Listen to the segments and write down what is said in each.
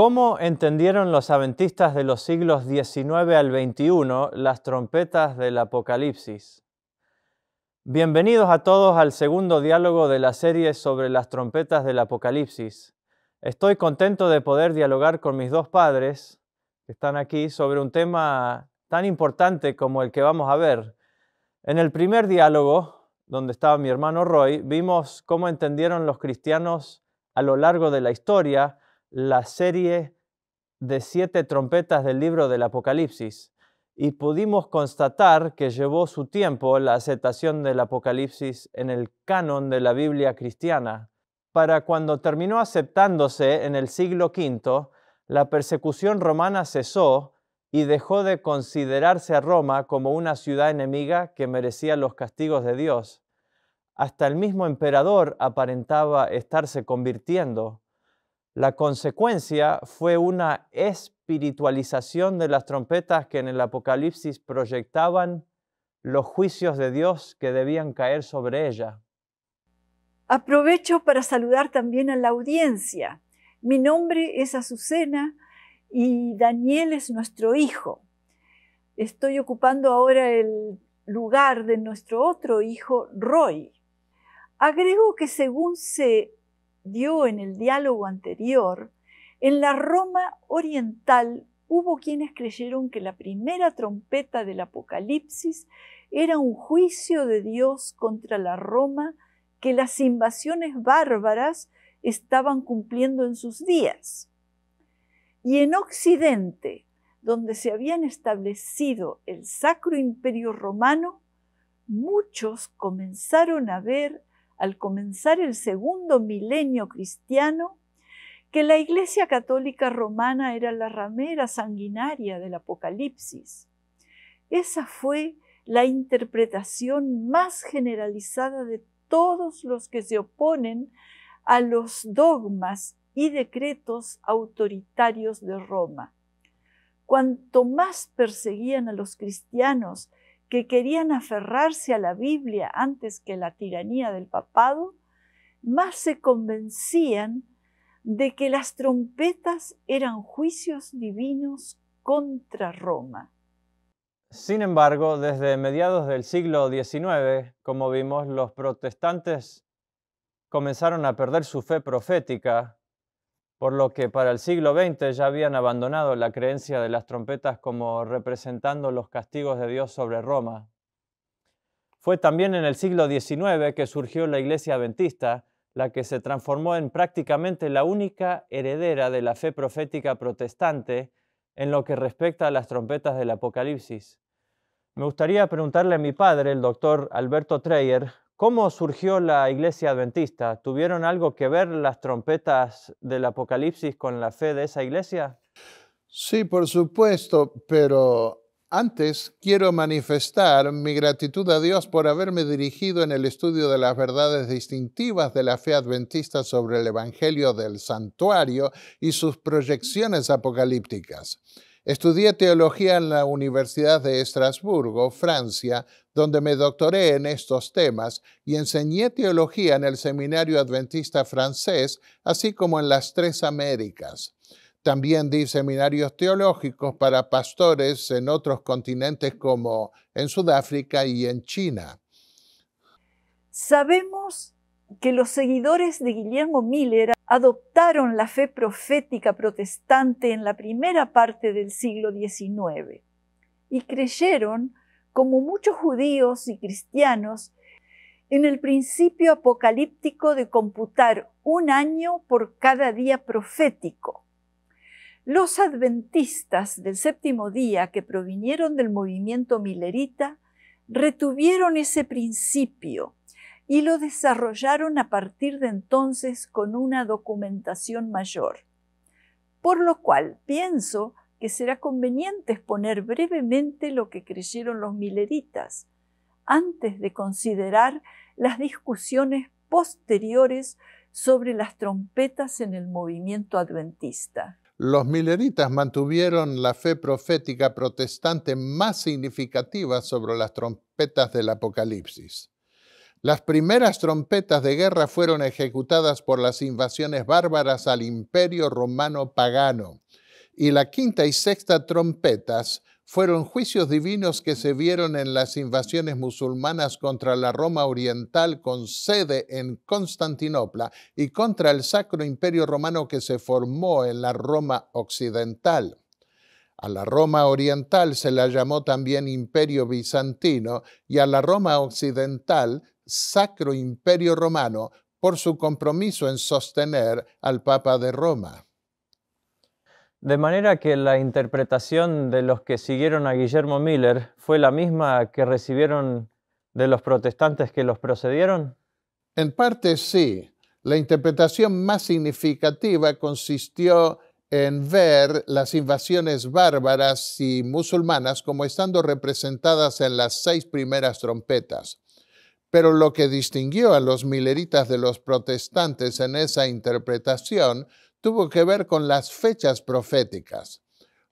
¿Cómo entendieron los adventistas de los siglos XIX al XXI las trompetas del Apocalipsis? Bienvenidos a todos al segundo diálogo de la serie sobre las trompetas del Apocalipsis. Estoy contento de poder dialogar con mis dos padres, que están aquí, sobre un tema tan importante como el que vamos a ver. En el primer diálogo, donde estaba mi hermano Roy, vimos cómo entendieron los cristianos a lo largo de la historia la serie de siete trompetas del libro del Apocalipsis y pudimos constatar que llevó su tiempo la aceptación del Apocalipsis en el canon de la Biblia cristiana. Para cuando terminó aceptándose en el siglo V, la persecución romana cesó y dejó de considerarse a Roma como una ciudad enemiga que merecía los castigos de Dios. Hasta el mismo emperador aparentaba estarse convirtiendo la consecuencia fue una espiritualización de las trompetas que en el Apocalipsis proyectaban los juicios de Dios que debían caer sobre ella. Aprovecho para saludar también a la audiencia. Mi nombre es Azucena y Daniel es nuestro hijo. Estoy ocupando ahora el lugar de nuestro otro hijo, Roy. Agrego que según se dio en el diálogo anterior, en la Roma oriental hubo quienes creyeron que la primera trompeta del Apocalipsis era un juicio de Dios contra la Roma que las invasiones bárbaras estaban cumpliendo en sus días. Y en Occidente, donde se habían establecido el Sacro Imperio Romano, muchos comenzaron a ver al comenzar el segundo milenio cristiano, que la Iglesia Católica Romana era la ramera sanguinaria del Apocalipsis. Esa fue la interpretación más generalizada de todos los que se oponen a los dogmas y decretos autoritarios de Roma. Cuanto más perseguían a los cristianos que querían aferrarse a la Biblia antes que la tiranía del papado, más se convencían de que las trompetas eran juicios divinos contra Roma. Sin embargo, desde mediados del siglo XIX, como vimos, los protestantes comenzaron a perder su fe profética por lo que para el siglo XX ya habían abandonado la creencia de las trompetas como representando los castigos de Dios sobre Roma. Fue también en el siglo XIX que surgió la Iglesia Adventista, la que se transformó en prácticamente la única heredera de la fe profética protestante en lo que respecta a las trompetas del Apocalipsis. Me gustaría preguntarle a mi padre, el doctor Alberto Treyer, ¿Cómo surgió la iglesia adventista? ¿Tuvieron algo que ver las trompetas del Apocalipsis con la fe de esa iglesia? Sí, por supuesto, pero antes quiero manifestar mi gratitud a Dios por haberme dirigido en el estudio de las verdades distintivas de la fe adventista sobre el Evangelio del Santuario y sus proyecciones apocalípticas. Estudié teología en la Universidad de Estrasburgo, Francia, donde me doctoré en estos temas y enseñé teología en el Seminario Adventista francés, así como en las tres Américas. También di seminarios teológicos para pastores en otros continentes como en Sudáfrica y en China. Sabemos que los seguidores de Guillermo Miller adoptaron la fe profética protestante en la primera parte del siglo XIX y creyeron como muchos judíos y cristianos, en el principio apocalíptico de computar un año por cada día profético. Los adventistas del séptimo día que provinieron del movimiento milerita retuvieron ese principio y lo desarrollaron a partir de entonces con una documentación mayor. Por lo cual pienso que será conveniente exponer brevemente lo que creyeron los mileritas antes de considerar las discusiones posteriores sobre las trompetas en el movimiento adventista. Los mileritas mantuvieron la fe profética protestante más significativa sobre las trompetas del Apocalipsis. Las primeras trompetas de guerra fueron ejecutadas por las invasiones bárbaras al imperio romano pagano y la quinta y sexta trompetas fueron juicios divinos que se vieron en las invasiones musulmanas contra la Roma oriental con sede en Constantinopla y contra el Sacro Imperio Romano que se formó en la Roma occidental. A la Roma oriental se la llamó también Imperio Bizantino y a la Roma occidental Sacro Imperio Romano por su compromiso en sostener al Papa de Roma. De manera que la interpretación de los que siguieron a Guillermo Miller fue la misma que recibieron de los protestantes que los procedieron? En parte sí. La interpretación más significativa consistió en ver las invasiones bárbaras y musulmanas como estando representadas en las seis primeras trompetas. Pero lo que distinguió a los mileritas de los protestantes en esa interpretación tuvo que ver con las fechas proféticas.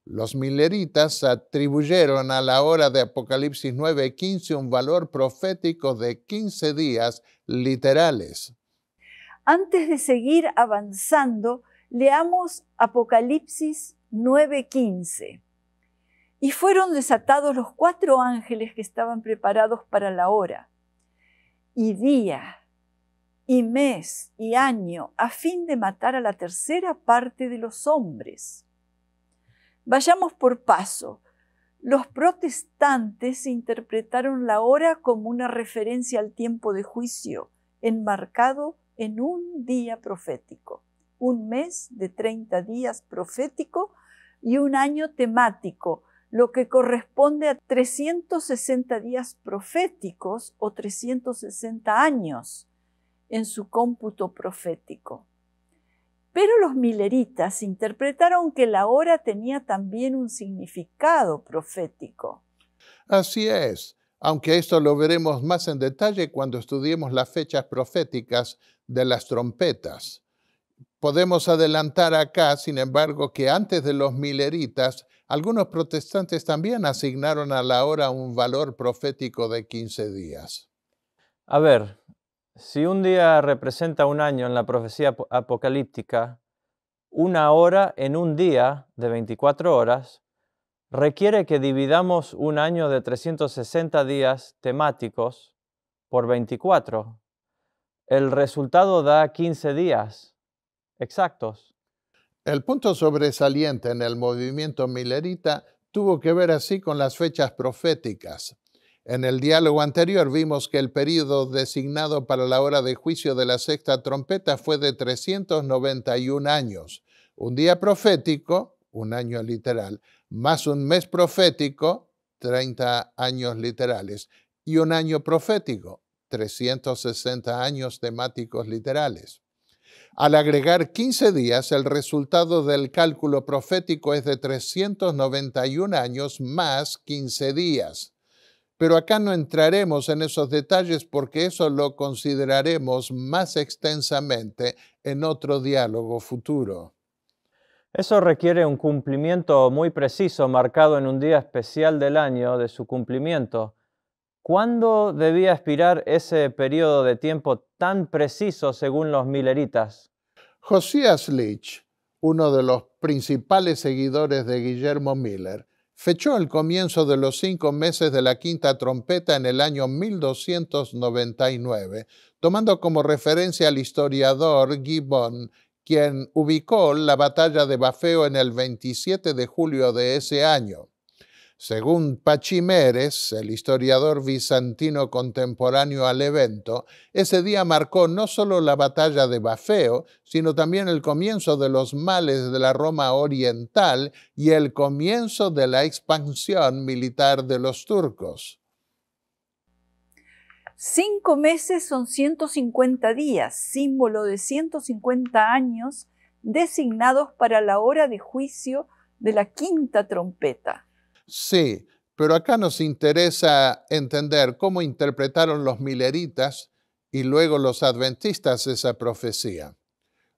Los mileritas atribuyeron a la hora de Apocalipsis 9:15 un valor profético de 15 días literales. Antes de seguir avanzando, leamos Apocalipsis 9:15. Y fueron desatados los cuatro ángeles que estaban preparados para la hora y día y mes y año, a fin de matar a la tercera parte de los hombres. Vayamos por paso. Los protestantes interpretaron la hora como una referencia al tiempo de juicio, enmarcado en un día profético, un mes de 30 días profético y un año temático, lo que corresponde a 360 días proféticos o 360 años en su cómputo profético. Pero los mileritas interpretaron que la hora tenía también un significado profético. Así es, aunque esto lo veremos más en detalle cuando estudiemos las fechas proféticas de las trompetas. Podemos adelantar acá, sin embargo, que antes de los mileritas, algunos protestantes también asignaron a la hora un valor profético de 15 días. A ver, si un día representa un año en la profecía apocalíptica, una hora en un día de 24 horas requiere que dividamos un año de 360 días temáticos por 24. El resultado da 15 días exactos. El punto sobresaliente en el movimiento milerita tuvo que ver así con las fechas proféticas. En el diálogo anterior vimos que el período designado para la hora de juicio de la sexta trompeta fue de 391 años, un día profético, un año literal, más un mes profético, 30 años literales, y un año profético, 360 años temáticos literales. Al agregar 15 días, el resultado del cálculo profético es de 391 años más 15 días. Pero acá no entraremos en esos detalles porque eso lo consideraremos más extensamente en otro diálogo futuro. Eso requiere un cumplimiento muy preciso, marcado en un día especial del año de su cumplimiento. ¿Cuándo debía expirar ese periodo de tiempo tan preciso según los milleritas? Josías Leach, uno de los principales seguidores de Guillermo Miller, fechó el comienzo de los cinco meses de la quinta trompeta en el año 1299, tomando como referencia al historiador Gibbon, quien ubicó la batalla de Bafeo en el 27 de julio de ese año. Según Pachimérez, el historiador bizantino contemporáneo al evento, ese día marcó no solo la batalla de Bafeo, sino también el comienzo de los males de la Roma oriental y el comienzo de la expansión militar de los turcos. Cinco meses son 150 días, símbolo de 150 años designados para la hora de juicio de la quinta trompeta. Sí, pero acá nos interesa entender cómo interpretaron los mileritas y luego los adventistas esa profecía.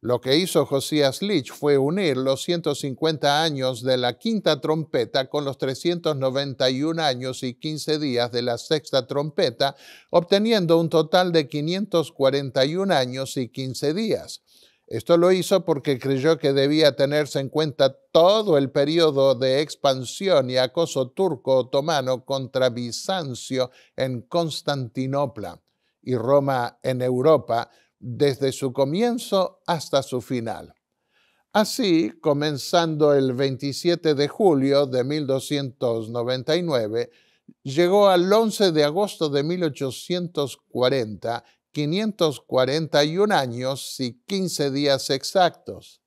Lo que hizo Josías Lich fue unir los 150 años de la quinta trompeta con los 391 años y 15 días de la sexta trompeta, obteniendo un total de 541 años y 15 días. Esto lo hizo porque creyó que debía tenerse en cuenta todo el periodo de expansión y acoso turco-otomano contra Bizancio en Constantinopla y Roma en Europa, desde su comienzo hasta su final. Así, comenzando el 27 de julio de 1299, llegó al 11 de agosto de 1840 541 años y 15 días exactos.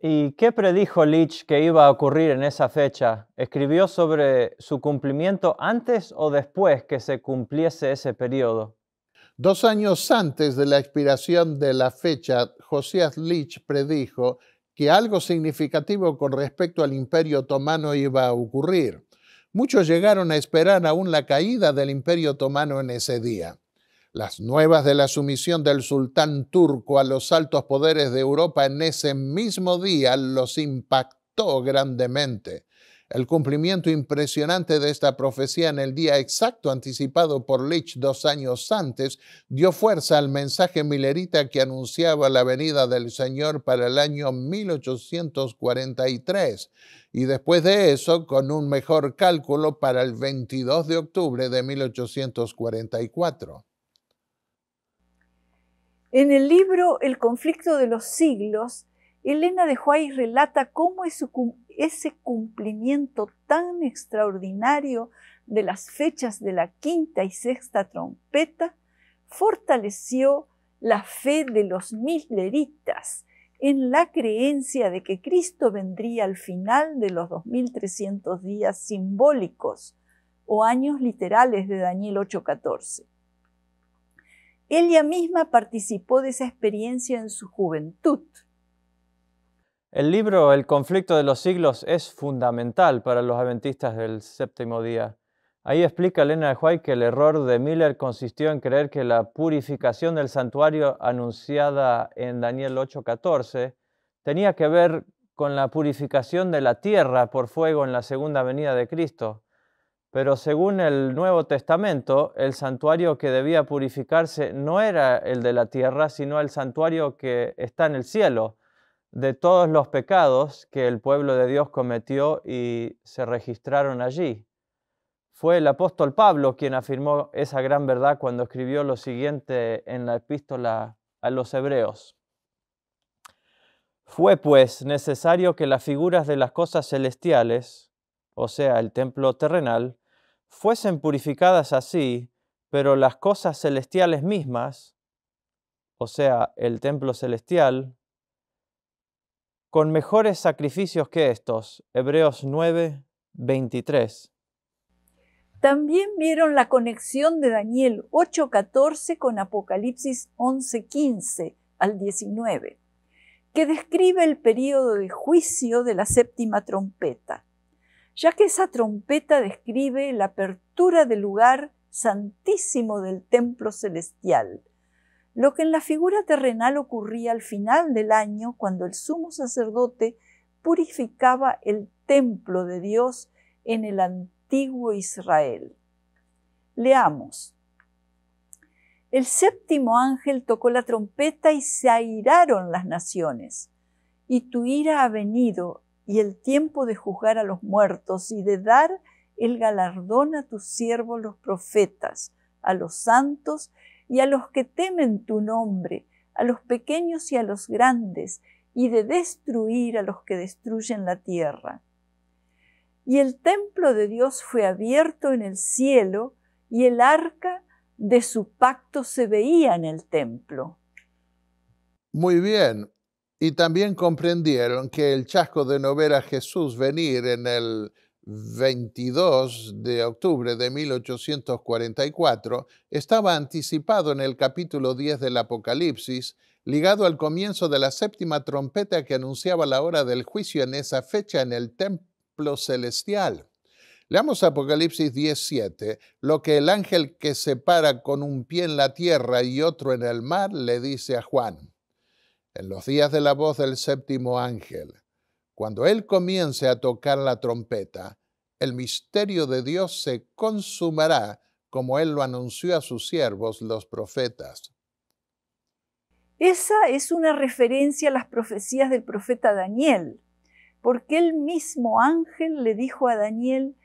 ¿Y qué predijo Leach que iba a ocurrir en esa fecha? ¿Escribió sobre su cumplimiento antes o después que se cumpliese ese periodo? Dos años antes de la expiración de la fecha, José Leach predijo que algo significativo con respecto al imperio otomano iba a ocurrir. Muchos llegaron a esperar aún la caída del imperio otomano en ese día. Las nuevas de la sumisión del sultán turco a los altos poderes de Europa en ese mismo día los impactó grandemente. El cumplimiento impresionante de esta profecía en el día exacto anticipado por Leach dos años antes dio fuerza al mensaje milerita que anunciaba la venida del Señor para el año 1843 y después de eso con un mejor cálculo para el 22 de octubre de 1844. En el libro El conflicto de los siglos, Elena de Juárez relata cómo es su ese cumplimiento tan extraordinario de las fechas de la quinta y sexta trompeta fortaleció la fe de los misleritas en la creencia de que Cristo vendría al final de los 2300 días simbólicos o años literales de Daniel 8:14. Ella misma participó de esa experiencia en su juventud el libro El conflicto de los siglos es fundamental para los adventistas del séptimo día. Ahí explica Elena de White que el error de Miller consistió en creer que la purificación del santuario anunciada en Daniel 8:14 tenía que ver con la purificación de la tierra por fuego en la segunda venida de Cristo. Pero según el Nuevo Testamento, el santuario que debía purificarse no era el de la tierra, sino el santuario que está en el cielo, de todos los pecados que el pueblo de Dios cometió y se registraron allí. Fue el apóstol Pablo quien afirmó esa gran verdad cuando escribió lo siguiente en la epístola a los hebreos. Fue pues necesario que las figuras de las cosas celestiales, o sea, el templo terrenal, fuesen purificadas así, pero las cosas celestiales mismas, o sea, el templo celestial, con mejores sacrificios que estos. Hebreos 9, 23. También vieron la conexión de Daniel 8.14 con Apocalipsis 11.15 al 19, que describe el período de juicio de la séptima trompeta, ya que esa trompeta describe la apertura del lugar santísimo del templo celestial, lo que en la figura terrenal ocurría al final del año, cuando el sumo sacerdote purificaba el templo de Dios en el antiguo Israel. Leamos. El séptimo ángel tocó la trompeta y se airaron las naciones. Y tu ira ha venido y el tiempo de juzgar a los muertos y de dar el galardón a tus siervos los profetas, a los santos y a los que temen tu nombre, a los pequeños y a los grandes, y de destruir a los que destruyen la tierra. Y el templo de Dios fue abierto en el cielo, y el arca de su pacto se veía en el templo. Muy bien, y también comprendieron que el chasco de no ver a Jesús venir en el 22 de octubre de 1844 estaba anticipado en el capítulo 10 del Apocalipsis, ligado al comienzo de la séptima trompeta que anunciaba la hora del juicio en esa fecha en el templo celestial. Leamos Apocalipsis 17, lo que el ángel que se para con un pie en la tierra y otro en el mar le dice a Juan, en los días de la voz del séptimo ángel cuando Él comience a tocar la trompeta, el misterio de Dios se consumará como Él lo anunció a sus siervos los profetas. Esa es una referencia a las profecías del profeta Daniel, porque el mismo ángel le dijo a Daniel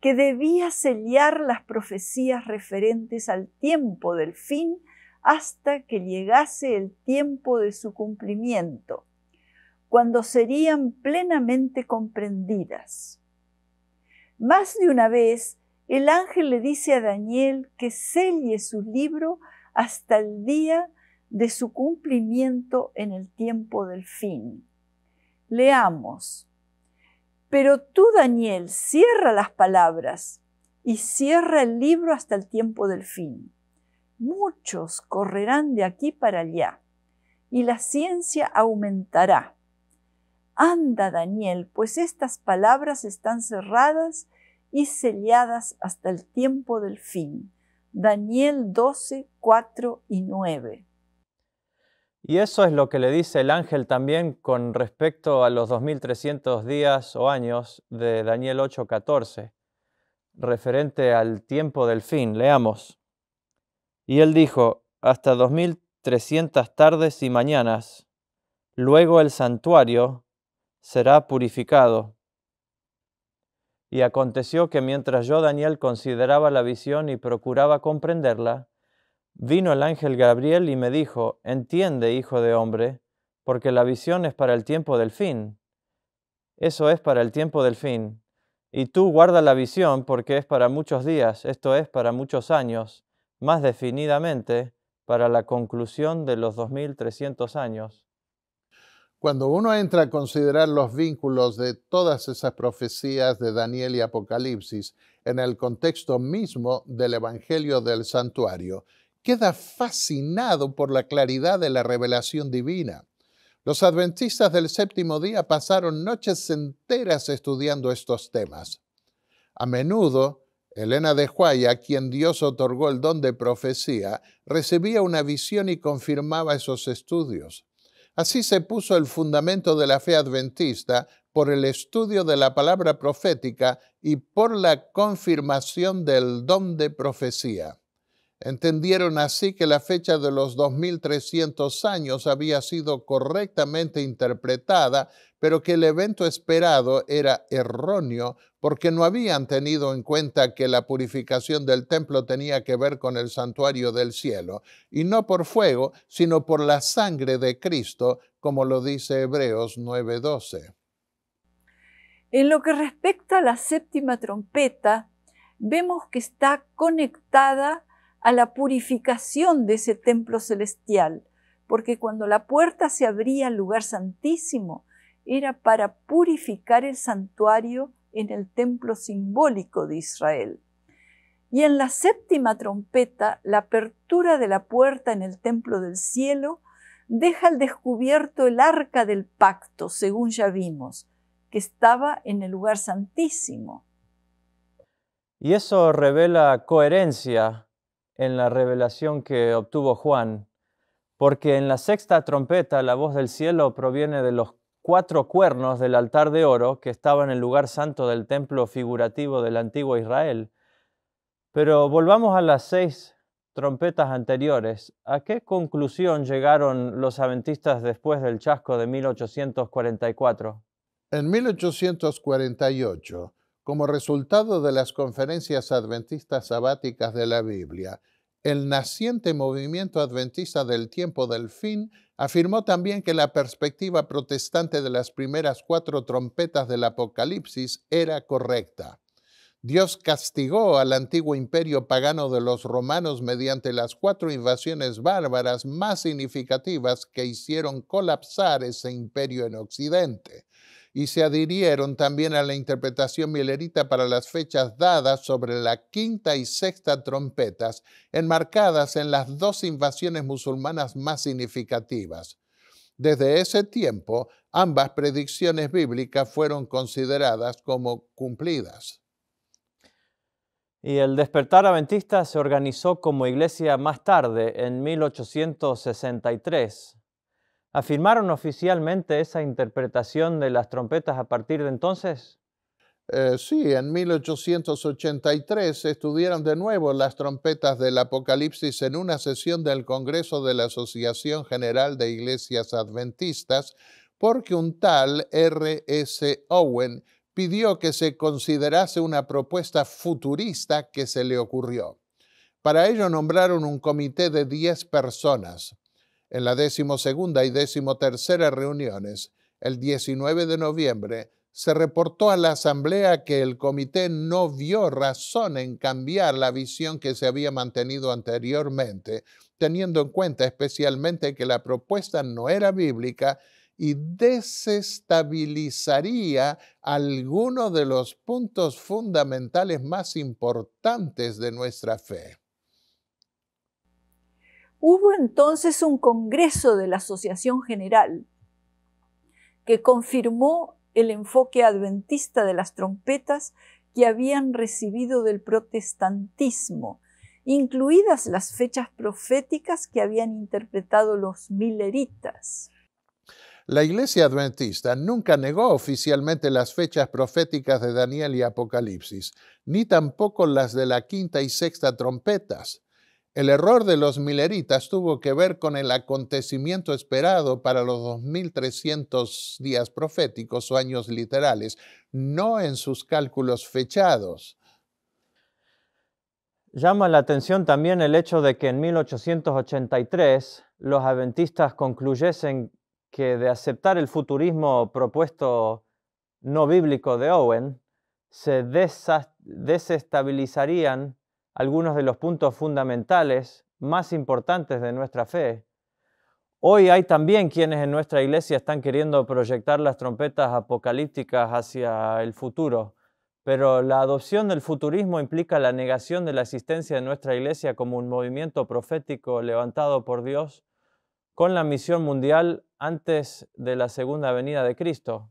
que debía sellar las profecías referentes al tiempo del fin hasta que llegase el tiempo de su cumplimiento, cuando serían plenamente comprendidas. Más de una vez, el ángel le dice a Daniel que selle su libro hasta el día de su cumplimiento en el tiempo del fin. Leamos. Pero tú, Daniel, cierra las palabras y cierra el libro hasta el tiempo del fin. Muchos correrán de aquí para allá y la ciencia aumentará. Anda, Daniel, pues estas palabras están cerradas y selladas hasta el tiempo del fin. Daniel 12, 4 y 9. Y eso es lo que le dice el ángel también con respecto a los 2300 días o años de Daniel 8, 14, referente al tiempo del fin. Leamos. Y él dijo, hasta 2300 tardes y mañanas, luego el santuario será purificado. Y aconteció que mientras yo, Daniel, consideraba la visión y procuraba comprenderla, vino el ángel Gabriel y me dijo, entiende, hijo de hombre, porque la visión es para el tiempo del fin. Eso es para el tiempo del fin. Y tú guarda la visión porque es para muchos días, esto es para muchos años, más definidamente para la conclusión de los 2300 años. Cuando uno entra a considerar los vínculos de todas esas profecías de Daniel y Apocalipsis en el contexto mismo del Evangelio del Santuario, queda fascinado por la claridad de la revelación divina. Los adventistas del séptimo día pasaron noches enteras estudiando estos temas. A menudo, Elena de Juaya, quien Dios otorgó el don de profecía, recibía una visión y confirmaba esos estudios. Así se puso el fundamento de la fe adventista por el estudio de la palabra profética y por la confirmación del don de profecía. Entendieron así que la fecha de los 2300 años había sido correctamente interpretada, pero que el evento esperado era erróneo porque no habían tenido en cuenta que la purificación del templo tenía que ver con el santuario del cielo, y no por fuego, sino por la sangre de Cristo, como lo dice Hebreos 9:12. En lo que respecta a la séptima trompeta, vemos que está conectada a la purificación de ese templo celestial, porque cuando la puerta se abría al lugar santísimo, era para purificar el santuario en el templo simbólico de Israel. Y en la séptima trompeta, la apertura de la puerta en el templo del cielo deja al descubierto el arca del pacto, según ya vimos, que estaba en el lugar santísimo. Y eso revela coherencia en la revelación que obtuvo Juan, porque en la sexta trompeta la voz del cielo proviene de los cuatro cuernos del altar de oro que estaba en el lugar santo del templo figurativo del antiguo Israel. Pero volvamos a las seis trompetas anteriores. ¿A qué conclusión llegaron los adventistas después del chasco de 1844? En 1848, como resultado de las conferencias adventistas sabáticas de la Biblia, el naciente movimiento adventista del tiempo del fin Afirmó también que la perspectiva protestante de las primeras cuatro trompetas del Apocalipsis era correcta. Dios castigó al antiguo imperio pagano de los romanos mediante las cuatro invasiones bárbaras más significativas que hicieron colapsar ese imperio en Occidente y se adhirieron también a la interpretación milerita para las fechas dadas sobre la quinta y sexta trompetas, enmarcadas en las dos invasiones musulmanas más significativas. Desde ese tiempo, ambas predicciones bíblicas fueron consideradas como cumplidas. Y el despertar adventista se organizó como iglesia más tarde, en 1863, ¿Afirmaron oficialmente esa interpretación de las trompetas a partir de entonces? Eh, sí, en 1883 se estudiaron de nuevo las trompetas del Apocalipsis en una sesión del Congreso de la Asociación General de Iglesias Adventistas, porque un tal R. S. Owen pidió que se considerase una propuesta futurista que se le ocurrió. Para ello nombraron un comité de 10 personas en la decimosegunda y decimotercera reuniones, el 19 de noviembre, se reportó a la Asamblea que el comité no vio razón en cambiar la visión que se había mantenido anteriormente, teniendo en cuenta especialmente que la propuesta no era bíblica y desestabilizaría algunos de los puntos fundamentales más importantes de nuestra fe. Hubo entonces un congreso de la Asociación General que confirmó el enfoque adventista de las trompetas que habían recibido del protestantismo, incluidas las fechas proféticas que habían interpretado los mileritas. La Iglesia Adventista nunca negó oficialmente las fechas proféticas de Daniel y Apocalipsis, ni tampoco las de la quinta y sexta trompetas. El error de los mileritas tuvo que ver con el acontecimiento esperado para los 2300 días proféticos o años literales, no en sus cálculos fechados. Llama la atención también el hecho de que en 1883 los adventistas concluyesen que de aceptar el futurismo propuesto no bíblico de Owen, se desestabilizarían algunos de los puntos fundamentales más importantes de nuestra fe. Hoy hay también quienes en nuestra iglesia están queriendo proyectar las trompetas apocalípticas hacia el futuro, pero la adopción del futurismo implica la negación de la existencia de nuestra iglesia como un movimiento profético levantado por Dios con la misión mundial antes de la segunda venida de Cristo.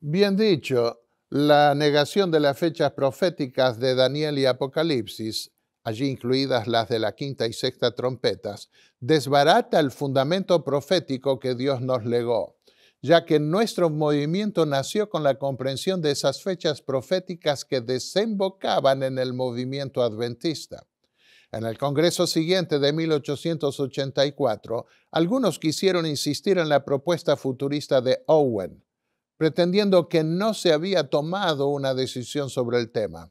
Bien dicho, la negación de las fechas proféticas de Daniel y Apocalipsis, allí incluidas las de la quinta y sexta trompetas, desbarata el fundamento profético que Dios nos legó, ya que nuestro movimiento nació con la comprensión de esas fechas proféticas que desembocaban en el movimiento adventista. En el Congreso siguiente de 1884, algunos quisieron insistir en la propuesta futurista de Owen, pretendiendo que no se había tomado una decisión sobre el tema,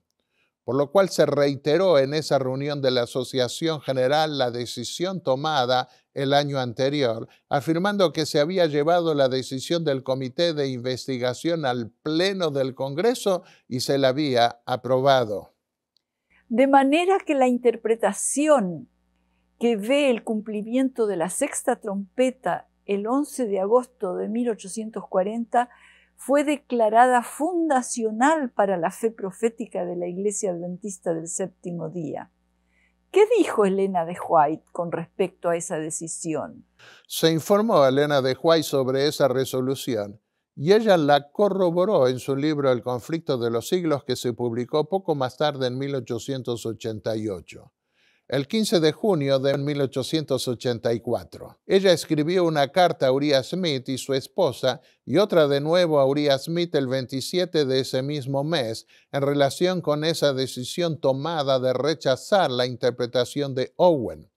por lo cual se reiteró en esa reunión de la Asociación General la decisión tomada el año anterior, afirmando que se había llevado la decisión del Comité de Investigación al Pleno del Congreso y se la había aprobado. De manera que la interpretación que ve el cumplimiento de la sexta trompeta el 11 de agosto de 1840 fue declarada fundacional para la fe profética de la Iglesia Adventista del Séptimo Día. ¿Qué dijo Elena de White con respecto a esa decisión? Se informó a Elena de White sobre esa resolución y ella la corroboró en su libro El conflicto de los siglos que se publicó poco más tarde en 1888 el 15 de junio de 1884. Ella escribió una carta a Uriah Smith y su esposa y otra de nuevo a Uriah Smith el 27 de ese mismo mes en relación con esa decisión tomada de rechazar la interpretación de Owen.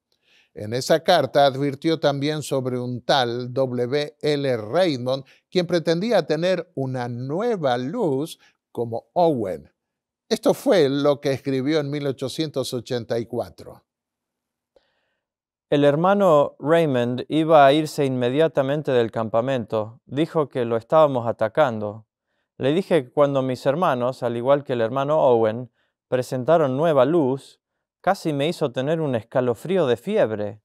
En esa carta advirtió también sobre un tal W. L. Raymond, quien pretendía tener una nueva luz como Owen. Esto fue lo que escribió en 1884. El hermano Raymond iba a irse inmediatamente del campamento. Dijo que lo estábamos atacando. Le dije que cuando mis hermanos, al igual que el hermano Owen, presentaron nueva luz, casi me hizo tener un escalofrío de fiebre,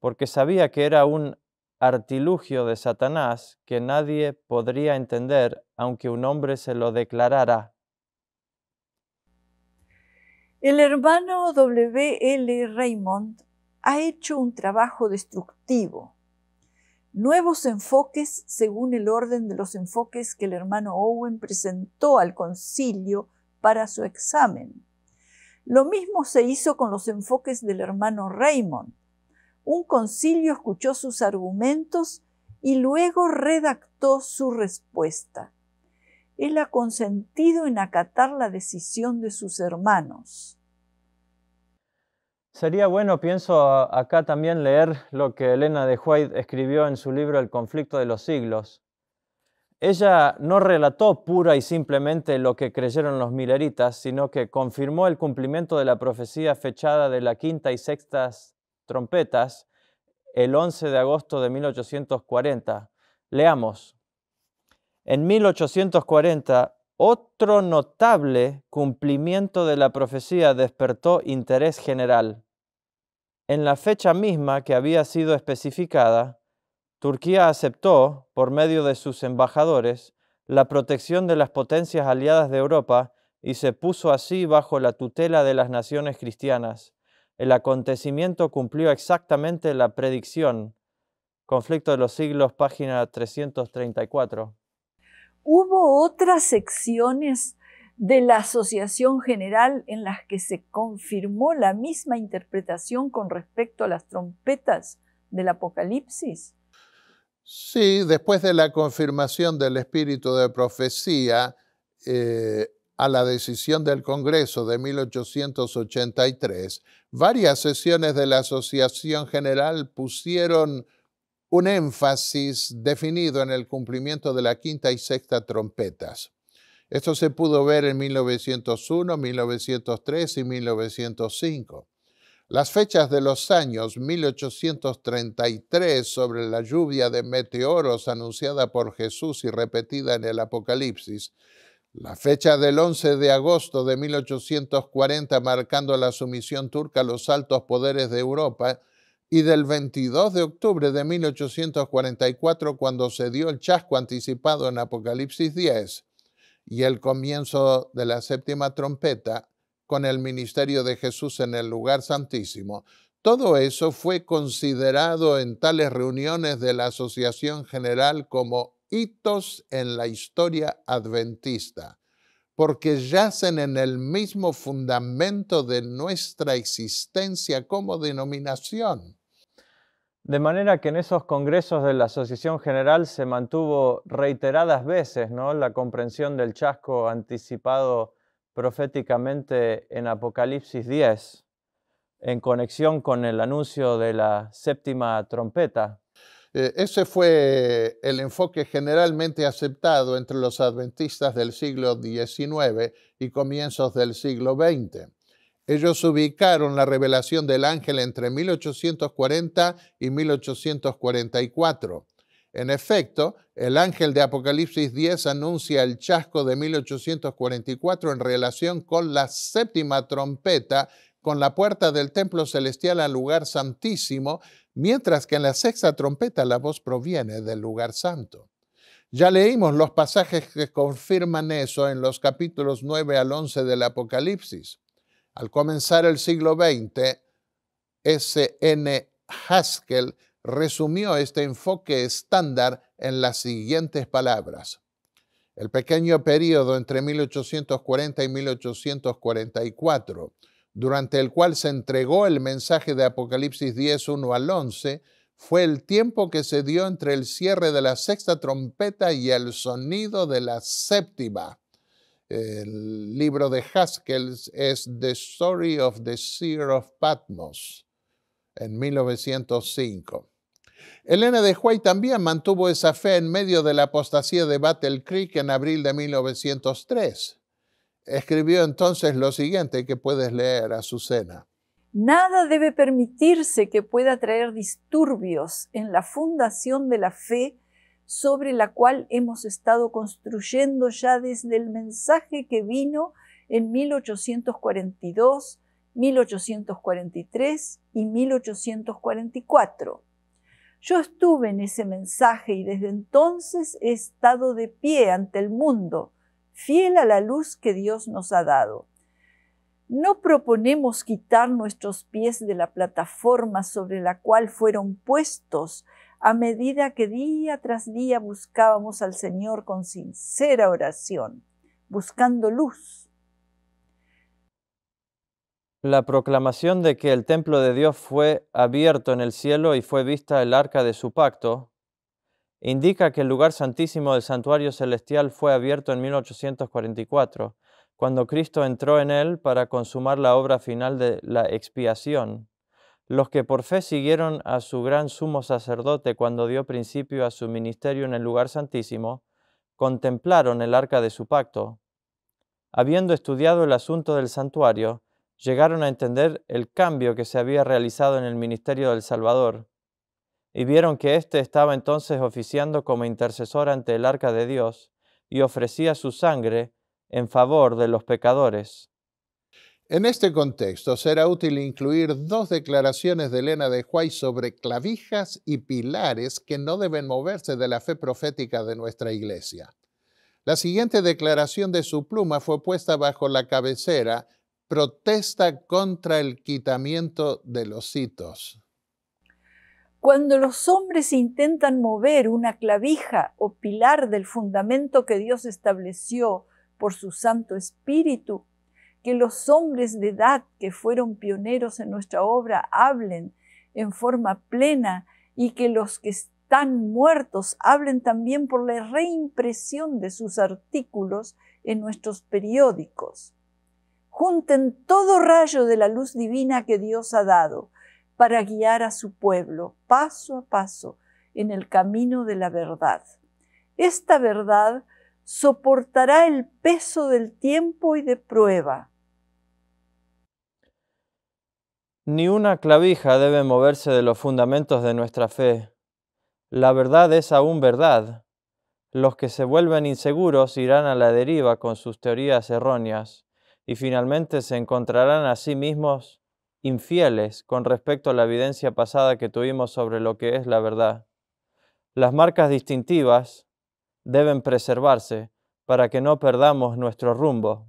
porque sabía que era un artilugio de Satanás que nadie podría entender aunque un hombre se lo declarara. El hermano W.L. Raymond ha hecho un trabajo destructivo. Nuevos enfoques según el orden de los enfoques que el hermano Owen presentó al concilio para su examen. Lo mismo se hizo con los enfoques del hermano Raymond. Un concilio escuchó sus argumentos y luego redactó su respuesta él ha consentido en acatar la decisión de sus hermanos. Sería bueno, pienso acá también leer lo que Elena de White escribió en su libro El conflicto de los siglos. Ella no relató pura y simplemente lo que creyeron los mileritas, sino que confirmó el cumplimiento de la profecía fechada de la quinta y sexta trompetas el 11 de agosto de 1840. Leamos en 1840, otro notable cumplimiento de la profecía despertó interés general. En la fecha misma que había sido especificada, Turquía aceptó, por medio de sus embajadores, la protección de las potencias aliadas de Europa y se puso así bajo la tutela de las naciones cristianas. El acontecimiento cumplió exactamente la predicción. Conflicto de los siglos, página 334. Hubo otras secciones de la Asociación General en las que se confirmó la misma interpretación con respecto a las trompetas del Apocalipsis. Sí, después de la confirmación del espíritu de profecía eh, a la decisión del Congreso de 1883, varias sesiones de la Asociación General pusieron un énfasis definido en el cumplimiento de la quinta y sexta trompetas. Esto se pudo ver en 1901, 1903 y 1905. Las fechas de los años 1833 sobre la lluvia de meteoros anunciada por Jesús y repetida en el Apocalipsis, la fecha del 11 de agosto de 1840 marcando la sumisión turca a los altos poderes de Europa y del 22 de octubre de 1844 cuando se dio el chasco anticipado en Apocalipsis 10 y el comienzo de la séptima trompeta con el ministerio de Jesús en el lugar santísimo. Todo eso fue considerado en tales reuniones de la Asociación General como hitos en la historia adventista, porque yacen en el mismo fundamento de nuestra existencia como denominación. De manera que en esos congresos de la Asociación General se mantuvo reiteradas veces ¿no? la comprensión del chasco anticipado proféticamente en Apocalipsis 10, en conexión con el anuncio de la séptima trompeta. Eh, ese fue el enfoque generalmente aceptado entre los adventistas del siglo XIX y comienzos del siglo XX. Ellos ubicaron la revelación del ángel entre 1840 y 1844. En efecto, el ángel de Apocalipsis 10 anuncia el chasco de 1844 en relación con la séptima trompeta con la puerta del templo celestial al lugar santísimo, mientras que en la sexta trompeta la voz proviene del lugar santo. Ya leímos los pasajes que confirman eso en los capítulos 9 al 11 del Apocalipsis. Al comenzar el siglo XX, S. N. Haskell resumió este enfoque estándar en las siguientes palabras. El pequeño periodo entre 1840 y 1844, durante el cual se entregó el mensaje de Apocalipsis 10, al 11, fue el tiempo que se dio entre el cierre de la sexta trompeta y el sonido de la séptima. El libro de Haskell es The Story of the Seer of Patmos, en 1905. Elena de Huay también mantuvo esa fe en medio de la apostasía de Battle Creek en abril de 1903. Escribió entonces lo siguiente que puedes leer, Azucena. Nada debe permitirse que pueda traer disturbios en la fundación de la fe sobre la cual hemos estado construyendo ya desde el mensaje que vino en 1842, 1843 y 1844. Yo estuve en ese mensaje y desde entonces he estado de pie ante el mundo, fiel a la luz que Dios nos ha dado. No proponemos quitar nuestros pies de la plataforma sobre la cual fueron puestos a medida que día tras día buscábamos al Señor con sincera oración, buscando luz. La proclamación de que el templo de Dios fue abierto en el cielo y fue vista el arca de su pacto indica que el lugar santísimo del santuario celestial fue abierto en 1844, cuando Cristo entró en él para consumar la obra final de la expiación los que por fe siguieron a su gran sumo sacerdote cuando dio principio a su ministerio en el lugar santísimo, contemplaron el arca de su pacto. Habiendo estudiado el asunto del santuario, llegaron a entender el cambio que se había realizado en el ministerio del Salvador, y vieron que éste estaba entonces oficiando como intercesor ante el arca de Dios, y ofrecía su sangre en favor de los pecadores. En este contexto será útil incluir dos declaraciones de Elena de Huay sobre clavijas y pilares que no deben moverse de la fe profética de nuestra Iglesia. La siguiente declaración de su pluma fue puesta bajo la cabecera Protesta contra el quitamiento de los hitos. Cuando los hombres intentan mover una clavija o pilar del fundamento que Dios estableció por su Santo Espíritu, que los hombres de edad que fueron pioneros en nuestra obra hablen en forma plena y que los que están muertos hablen también por la reimpresión de sus artículos en nuestros periódicos. Junten todo rayo de la luz divina que Dios ha dado para guiar a su pueblo paso a paso en el camino de la verdad. Esta verdad soportará el peso del tiempo y de prueba Ni una clavija debe moverse de los fundamentos de nuestra fe. La verdad es aún verdad. Los que se vuelven inseguros irán a la deriva con sus teorías erróneas y finalmente se encontrarán a sí mismos infieles con respecto a la evidencia pasada que tuvimos sobre lo que es la verdad. Las marcas distintivas deben preservarse para que no perdamos nuestro rumbo.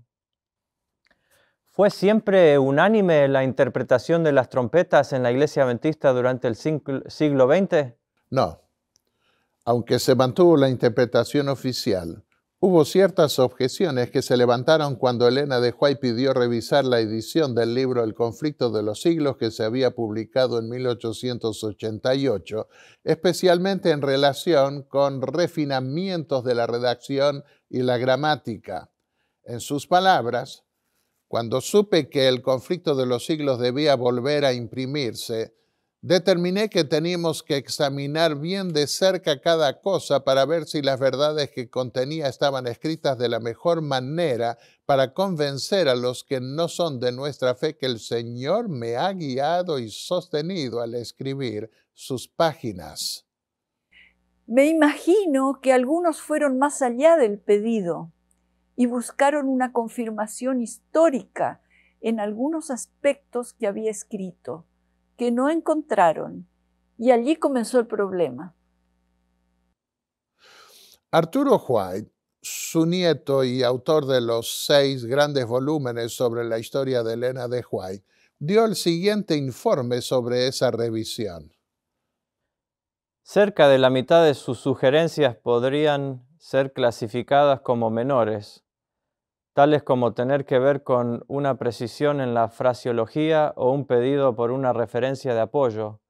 ¿Fue siempre unánime la interpretación de las trompetas en la iglesia adventista durante el siglo XX? No. Aunque se mantuvo la interpretación oficial, hubo ciertas objeciones que se levantaron cuando Elena de Huay pidió revisar la edición del libro El conflicto de los siglos que se había publicado en 1888, especialmente en relación con refinamientos de la redacción y la gramática. En sus palabras, cuando supe que el conflicto de los siglos debía volver a imprimirse, determiné que teníamos que examinar bien de cerca cada cosa para ver si las verdades que contenía estaban escritas de la mejor manera para convencer a los que no son de nuestra fe que el Señor me ha guiado y sostenido al escribir sus páginas. Me imagino que algunos fueron más allá del pedido y buscaron una confirmación histórica en algunos aspectos que había escrito, que no encontraron, y allí comenzó el problema. Arturo White, su nieto y autor de los seis grandes volúmenes sobre la historia de Elena de White, dio el siguiente informe sobre esa revisión. Cerca de la mitad de sus sugerencias podrían ser clasificadas como menores, tales como tener que ver con una precisión en la fraseología o un pedido por una referencia de apoyo.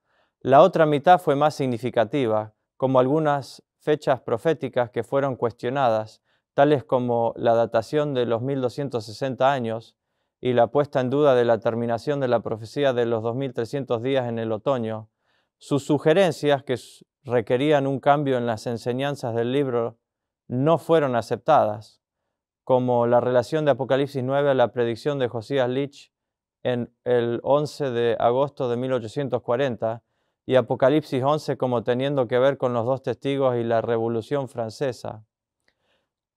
La otra mitad fue más significativa, como algunas fechas proféticas que fueron cuestionadas, tales como la datación de los 1260 años y la puesta en duda de la terminación de la profecía de los 2300 días en el otoño, sus sugerencias que requerían un cambio en las enseñanzas del libro no fueron aceptadas como la relación de Apocalipsis 9 a la predicción de Josías Leach en el 11 de agosto de 1840 y Apocalipsis 11 como teniendo que ver con los dos testigos y la Revolución Francesa.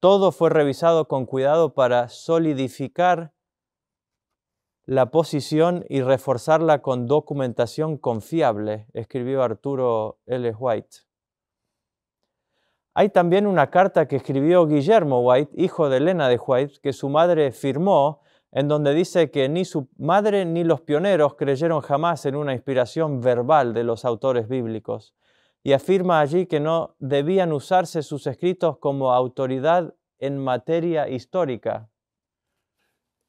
Todo fue revisado con cuidado para solidificar la posición y reforzarla con documentación confiable, escribió Arturo L. White. Hay también una carta que escribió Guillermo White, hijo de Elena de White, que su madre firmó, en donde dice que ni su madre ni los pioneros creyeron jamás en una inspiración verbal de los autores bíblicos, y afirma allí que no debían usarse sus escritos como autoridad en materia histórica.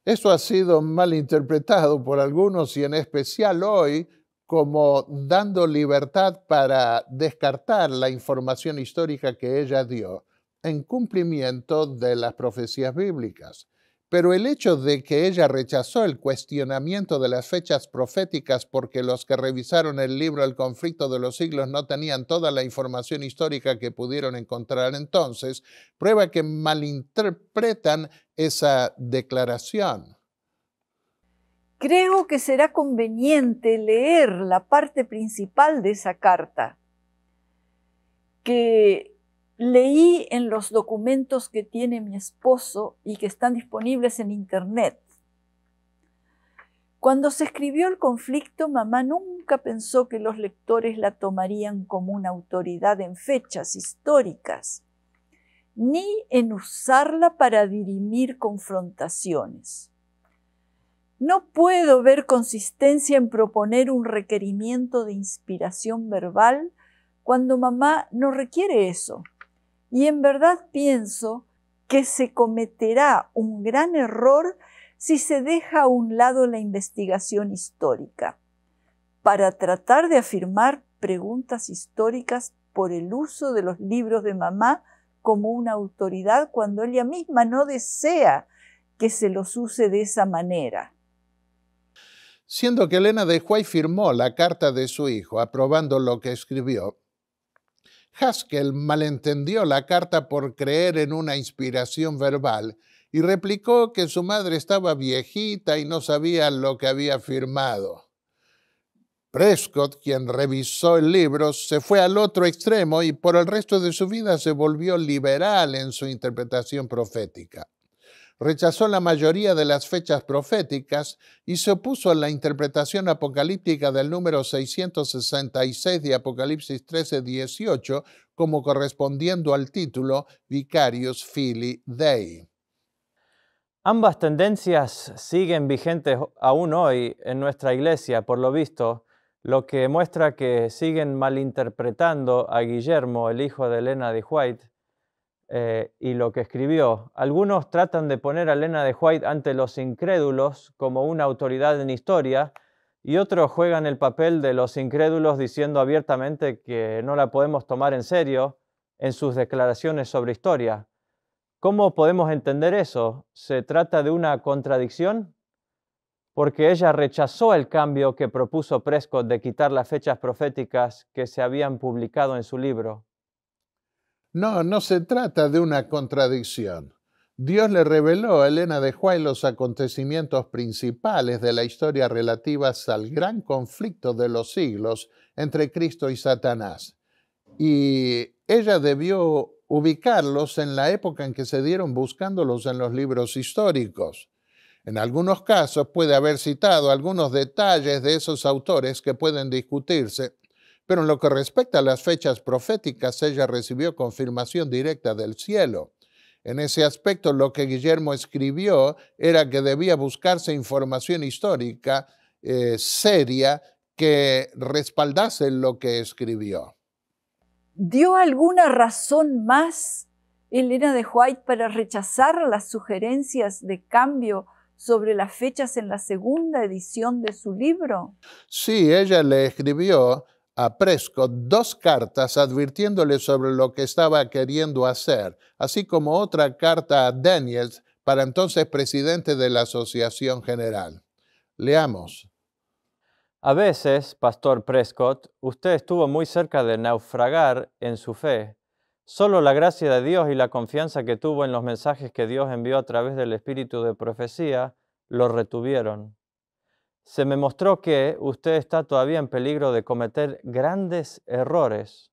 Eso ha sido malinterpretado por algunos y en especial hoy como dando libertad para descartar la información histórica que ella dio en cumplimiento de las profecías bíblicas. Pero el hecho de que ella rechazó el cuestionamiento de las fechas proféticas porque los que revisaron el libro El conflicto de los siglos no tenían toda la información histórica que pudieron encontrar entonces, prueba que malinterpretan esa declaración creo que será conveniente leer la parte principal de esa carta que leí en los documentos que tiene mi esposo y que están disponibles en Internet. Cuando se escribió el conflicto, mamá nunca pensó que los lectores la tomarían como una autoridad en fechas históricas, ni en usarla para dirimir confrontaciones. No puedo ver consistencia en proponer un requerimiento de inspiración verbal cuando mamá no requiere eso. Y en verdad pienso que se cometerá un gran error si se deja a un lado la investigación histórica para tratar de afirmar preguntas históricas por el uso de los libros de mamá como una autoridad cuando ella misma no desea que se los use de esa manera siendo que Elena de Huay firmó la carta de su hijo aprobando lo que escribió. Haskell malentendió la carta por creer en una inspiración verbal y replicó que su madre estaba viejita y no sabía lo que había firmado. Prescott, quien revisó el libro, se fue al otro extremo y por el resto de su vida se volvió liberal en su interpretación profética rechazó la mayoría de las fechas proféticas y se opuso a la interpretación apocalíptica del número 666 de Apocalipsis 13:18 como correspondiendo al título Vicarius Filii Dei. Ambas tendencias siguen vigentes aún hoy en nuestra iglesia, por lo visto, lo que muestra que siguen malinterpretando a Guillermo, el hijo de Elena de White, eh, y lo que escribió. Algunos tratan de poner a Elena de White ante los incrédulos como una autoridad en historia y otros juegan el papel de los incrédulos diciendo abiertamente que no la podemos tomar en serio en sus declaraciones sobre historia. ¿Cómo podemos entender eso? ¿Se trata de una contradicción? Porque ella rechazó el cambio que propuso Prescott de quitar las fechas proféticas que se habían publicado en su libro. No, no se trata de una contradicción. Dios le reveló a Elena de Juárez los acontecimientos principales de la historia relativas al gran conflicto de los siglos entre Cristo y Satanás. Y ella debió ubicarlos en la época en que se dieron buscándolos en los libros históricos. En algunos casos puede haber citado algunos detalles de esos autores que pueden discutirse, pero en lo que respecta a las fechas proféticas, ella recibió confirmación directa del cielo. En ese aspecto, lo que Guillermo escribió era que debía buscarse información histórica eh, seria que respaldase lo que escribió. ¿Dio alguna razón más Elena de White para rechazar las sugerencias de cambio sobre las fechas en la segunda edición de su libro? Sí, ella le escribió a Prescott dos cartas advirtiéndole sobre lo que estaba queriendo hacer, así como otra carta a Daniels, para entonces presidente de la Asociación General. Leamos. A veces, Pastor Prescott, usted estuvo muy cerca de naufragar en su fe. Solo la gracia de Dios y la confianza que tuvo en los mensajes que Dios envió a través del espíritu de profecía lo retuvieron se me mostró que usted está todavía en peligro de cometer grandes errores.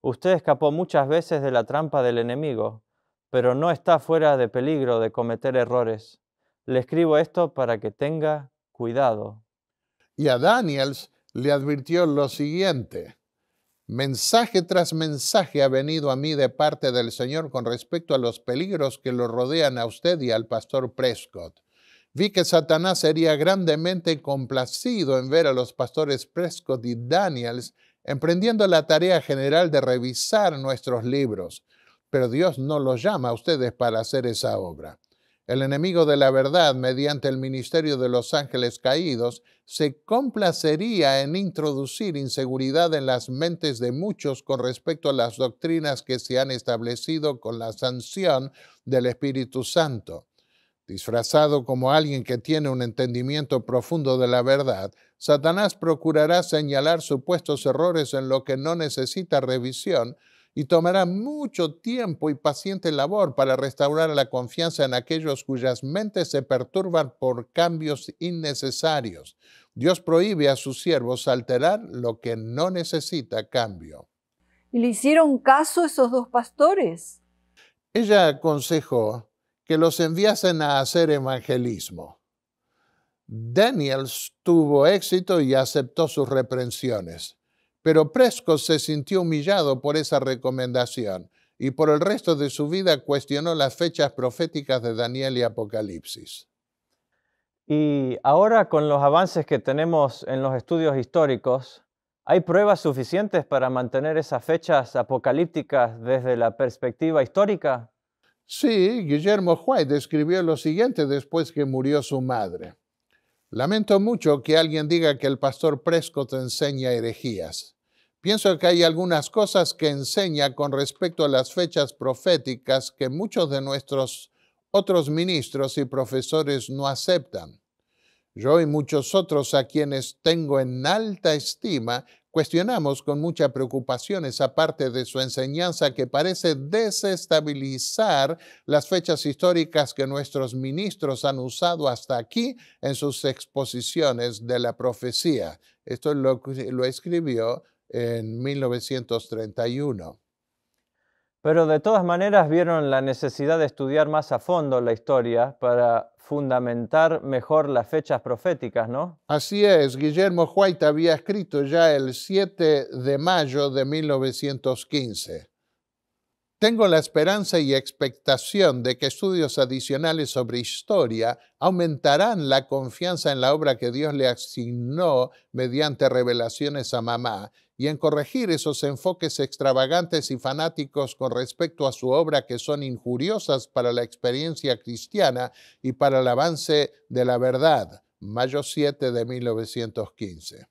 Usted escapó muchas veces de la trampa del enemigo, pero no está fuera de peligro de cometer errores. Le escribo esto para que tenga cuidado. Y a Daniels le advirtió lo siguiente. Mensaje tras mensaje ha venido a mí de parte del Señor con respecto a los peligros que lo rodean a usted y al pastor Prescott. Vi que Satanás sería grandemente complacido en ver a los pastores Prescott y Daniels emprendiendo la tarea general de revisar nuestros libros, pero Dios no los llama a ustedes para hacer esa obra. El enemigo de la verdad, mediante el ministerio de los ángeles caídos, se complacería en introducir inseguridad en las mentes de muchos con respecto a las doctrinas que se han establecido con la sanción del Espíritu Santo. Disfrazado como alguien que tiene un entendimiento profundo de la verdad, Satanás procurará señalar supuestos errores en lo que no necesita revisión y tomará mucho tiempo y paciente labor para restaurar la confianza en aquellos cuyas mentes se perturban por cambios innecesarios. Dios prohíbe a sus siervos alterar lo que no necesita cambio. ¿Y le hicieron caso esos dos pastores? Ella aconsejó, que los enviasen a hacer evangelismo. Daniel tuvo éxito y aceptó sus reprensiones, pero Presco se sintió humillado por esa recomendación y por el resto de su vida cuestionó las fechas proféticas de Daniel y Apocalipsis. Y ahora con los avances que tenemos en los estudios históricos, ¿hay pruebas suficientes para mantener esas fechas apocalípticas desde la perspectiva histórica? Sí, Guillermo White describió lo siguiente después que murió su madre. Lamento mucho que alguien diga que el pastor Prescott enseña herejías. Pienso que hay algunas cosas que enseña con respecto a las fechas proféticas que muchos de nuestros otros ministros y profesores no aceptan. Yo y muchos otros a quienes tengo en alta estima Cuestionamos con mucha preocupación esa parte de su enseñanza que parece desestabilizar las fechas históricas que nuestros ministros han usado hasta aquí en sus exposiciones de la profecía. Esto lo, lo escribió en 1931. Pero de todas maneras vieron la necesidad de estudiar más a fondo la historia para fundamentar mejor las fechas proféticas, ¿no? Así es, Guillermo White había escrito ya el 7 de mayo de 1915. Tengo la esperanza y expectación de que estudios adicionales sobre historia aumentarán la confianza en la obra que Dios le asignó mediante revelaciones a mamá y en corregir esos enfoques extravagantes y fanáticos con respecto a su obra que son injuriosas para la experiencia cristiana y para el avance de la verdad. Mayo 7 de 1915.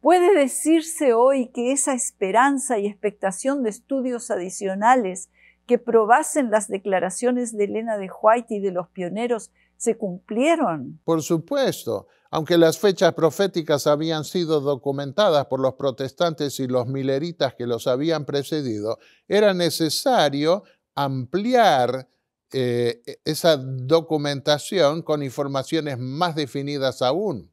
Puede decirse hoy que esa esperanza y expectación de estudios adicionales que probasen las declaraciones de Elena de White y de los pioneros se cumplieron. Por supuesto, aunque las fechas proféticas habían sido documentadas por los protestantes y los mileritas que los habían precedido, era necesario ampliar eh, esa documentación con informaciones más definidas aún.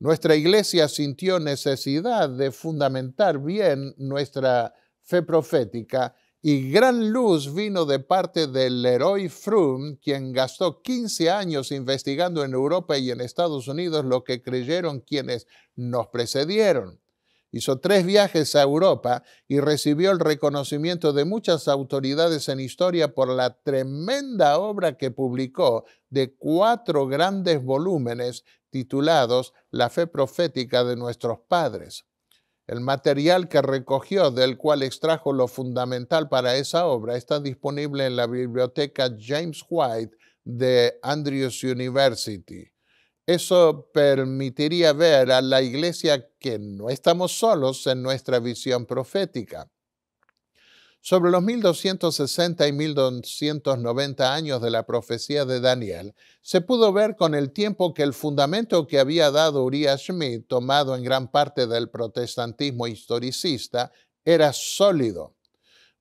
Nuestra iglesia sintió necesidad de fundamentar bien nuestra fe profética y gran luz vino de parte del Leroy Froome, quien gastó 15 años investigando en Europa y en Estados Unidos lo que creyeron quienes nos precedieron. Hizo tres viajes a Europa y recibió el reconocimiento de muchas autoridades en historia por la tremenda obra que publicó de cuatro grandes volúmenes titulados La fe profética de nuestros padres. El material que recogió, del cual extrajo lo fundamental para esa obra, está disponible en la biblioteca James White de Andrews University. Eso permitiría ver a la iglesia que no estamos solos en nuestra visión profética. Sobre los 1260 y 1290 años de la profecía de Daniel, se pudo ver con el tiempo que el fundamento que había dado Uriah Schmidt, tomado en gran parte del protestantismo historicista, era sólido.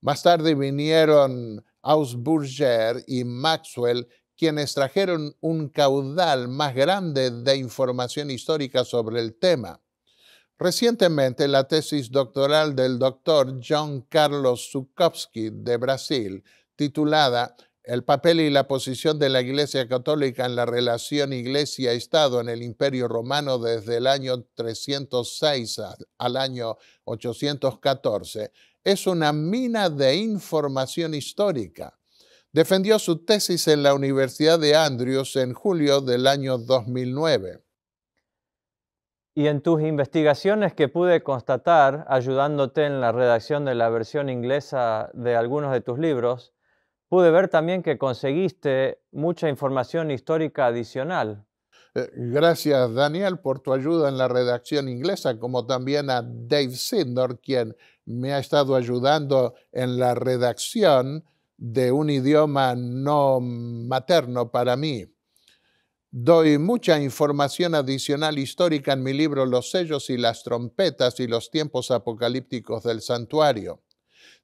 Más tarde vinieron Ausburger y Maxwell, quienes trajeron un caudal más grande de información histórica sobre el tema. Recientemente, la tesis doctoral del doctor John Carlos Zukowski de Brasil, titulada El papel y la posición de la Iglesia Católica en la relación Iglesia-Estado en el Imperio Romano desde el año 306 al año 814, es una mina de información histórica. Defendió su tesis en la Universidad de Andrews en julio del año 2009. Y en tus investigaciones que pude constatar, ayudándote en la redacción de la versión inglesa de algunos de tus libros, pude ver también que conseguiste mucha información histórica adicional. Eh, gracias, Daniel, por tu ayuda en la redacción inglesa, como también a Dave Sindor quien me ha estado ayudando en la redacción de un idioma no materno para mí. Doy mucha información adicional histórica en mi libro Los sellos y las trompetas y los tiempos apocalípticos del santuario.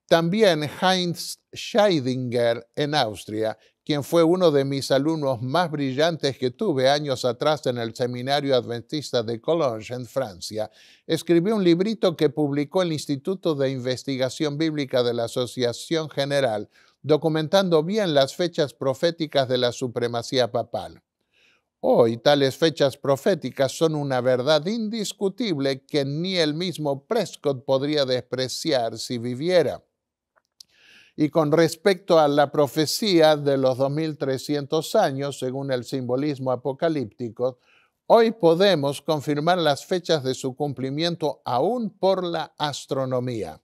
También Heinz Scheidinger en Austria, quien fue uno de mis alumnos más brillantes que tuve años atrás en el Seminario Adventista de Cologne en Francia, escribió un librito que publicó el Instituto de Investigación Bíblica de la Asociación General, documentando bien las fechas proféticas de la supremacía papal. Hoy tales fechas proféticas son una verdad indiscutible que ni el mismo Prescott podría despreciar si viviera. Y con respecto a la profecía de los 2300 años, según el simbolismo apocalíptico, hoy podemos confirmar las fechas de su cumplimiento aún por la astronomía.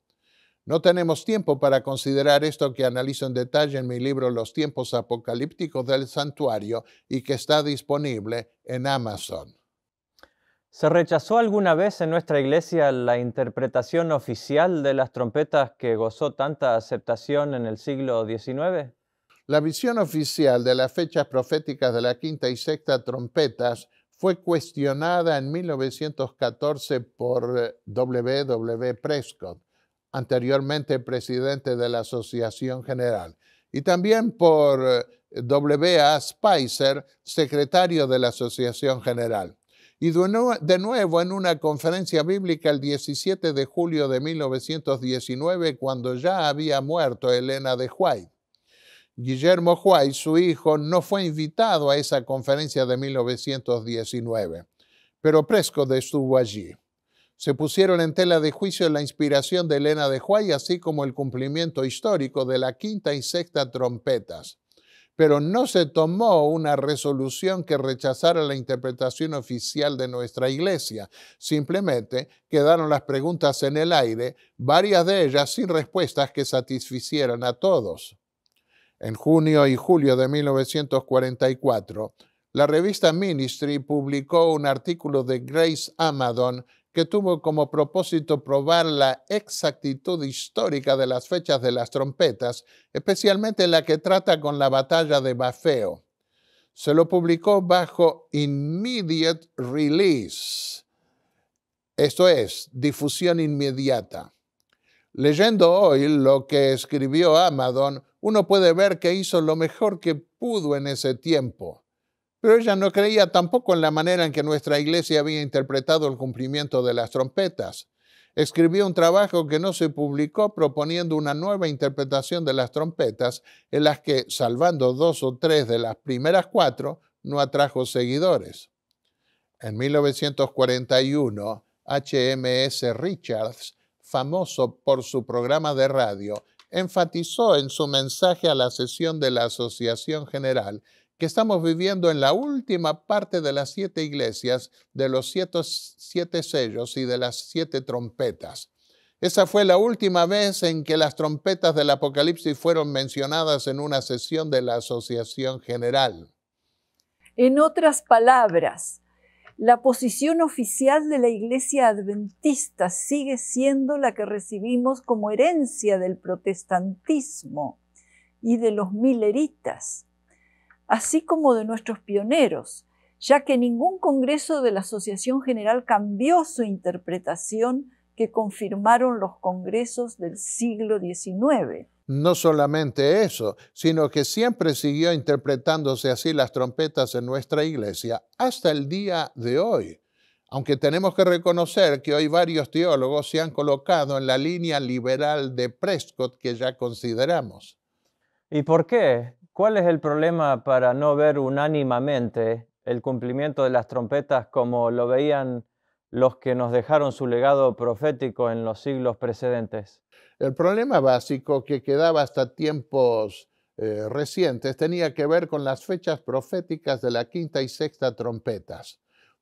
No tenemos tiempo para considerar esto que analizo en detalle en mi libro Los tiempos apocalípticos del santuario y que está disponible en Amazon. ¿Se rechazó alguna vez en nuestra iglesia la interpretación oficial de las trompetas que gozó tanta aceptación en el siglo XIX? La visión oficial de las fechas proféticas de la quinta y sexta trompetas fue cuestionada en 1914 por W. W. Prescott anteriormente presidente de la Asociación General, y también por eh, W.A. Spicer, secretario de la Asociación General. Y de nuevo en una conferencia bíblica el 17 de julio de 1919, cuando ya había muerto Elena de White. Guillermo White, su hijo, no fue invitado a esa conferencia de 1919, pero Prescott estuvo allí se pusieron en tela de juicio la inspiración de Elena de Huay, así como el cumplimiento histórico de la quinta y sexta trompetas. Pero no se tomó una resolución que rechazara la interpretación oficial de nuestra iglesia. Simplemente quedaron las preguntas en el aire, varias de ellas sin respuestas que satisficieran a todos. En junio y julio de 1944, la revista Ministry publicó un artículo de Grace Amadon que tuvo como propósito probar la exactitud histórica de las fechas de las trompetas, especialmente la que trata con la batalla de Bafeo. Se lo publicó bajo immediate release, esto es, difusión inmediata. Leyendo hoy lo que escribió Amadon, uno puede ver que hizo lo mejor que pudo en ese tiempo. Pero ella no creía tampoco en la manera en que nuestra iglesia había interpretado el cumplimiento de las trompetas. Escribió un trabajo que no se publicó proponiendo una nueva interpretación de las trompetas, en las que, salvando dos o tres de las primeras cuatro, no atrajo seguidores. En 1941, HMS Richards, famoso por su programa de radio, enfatizó en su mensaje a la sesión de la Asociación General que estamos viviendo en la última parte de las siete iglesias, de los siete, siete, sellos y de las siete trompetas. Esa fue la última vez en que las trompetas del Apocalipsis fueron mencionadas en una sesión de la Asociación General. En otras palabras, la posición oficial de la Iglesia Adventista sigue siendo la que recibimos como herencia del protestantismo y de los mileritas así como de nuestros pioneros, ya que ningún Congreso de la Asociación General cambió su interpretación que confirmaron los Congresos del siglo XIX. No solamente eso, sino que siempre siguió interpretándose así las trompetas en nuestra iglesia hasta el día de hoy aunque tenemos que reconocer que hoy varios teólogos se han colocado en la línea liberal de Prescott que ya consideramos. ¿Y por qué? ¿Cuál es el problema para no ver unánimamente el cumplimiento de las trompetas como lo veían los que nos dejaron su legado profético en los siglos precedentes? El problema básico que quedaba hasta tiempos eh, recientes tenía que ver con las fechas proféticas de la quinta y sexta trompetas.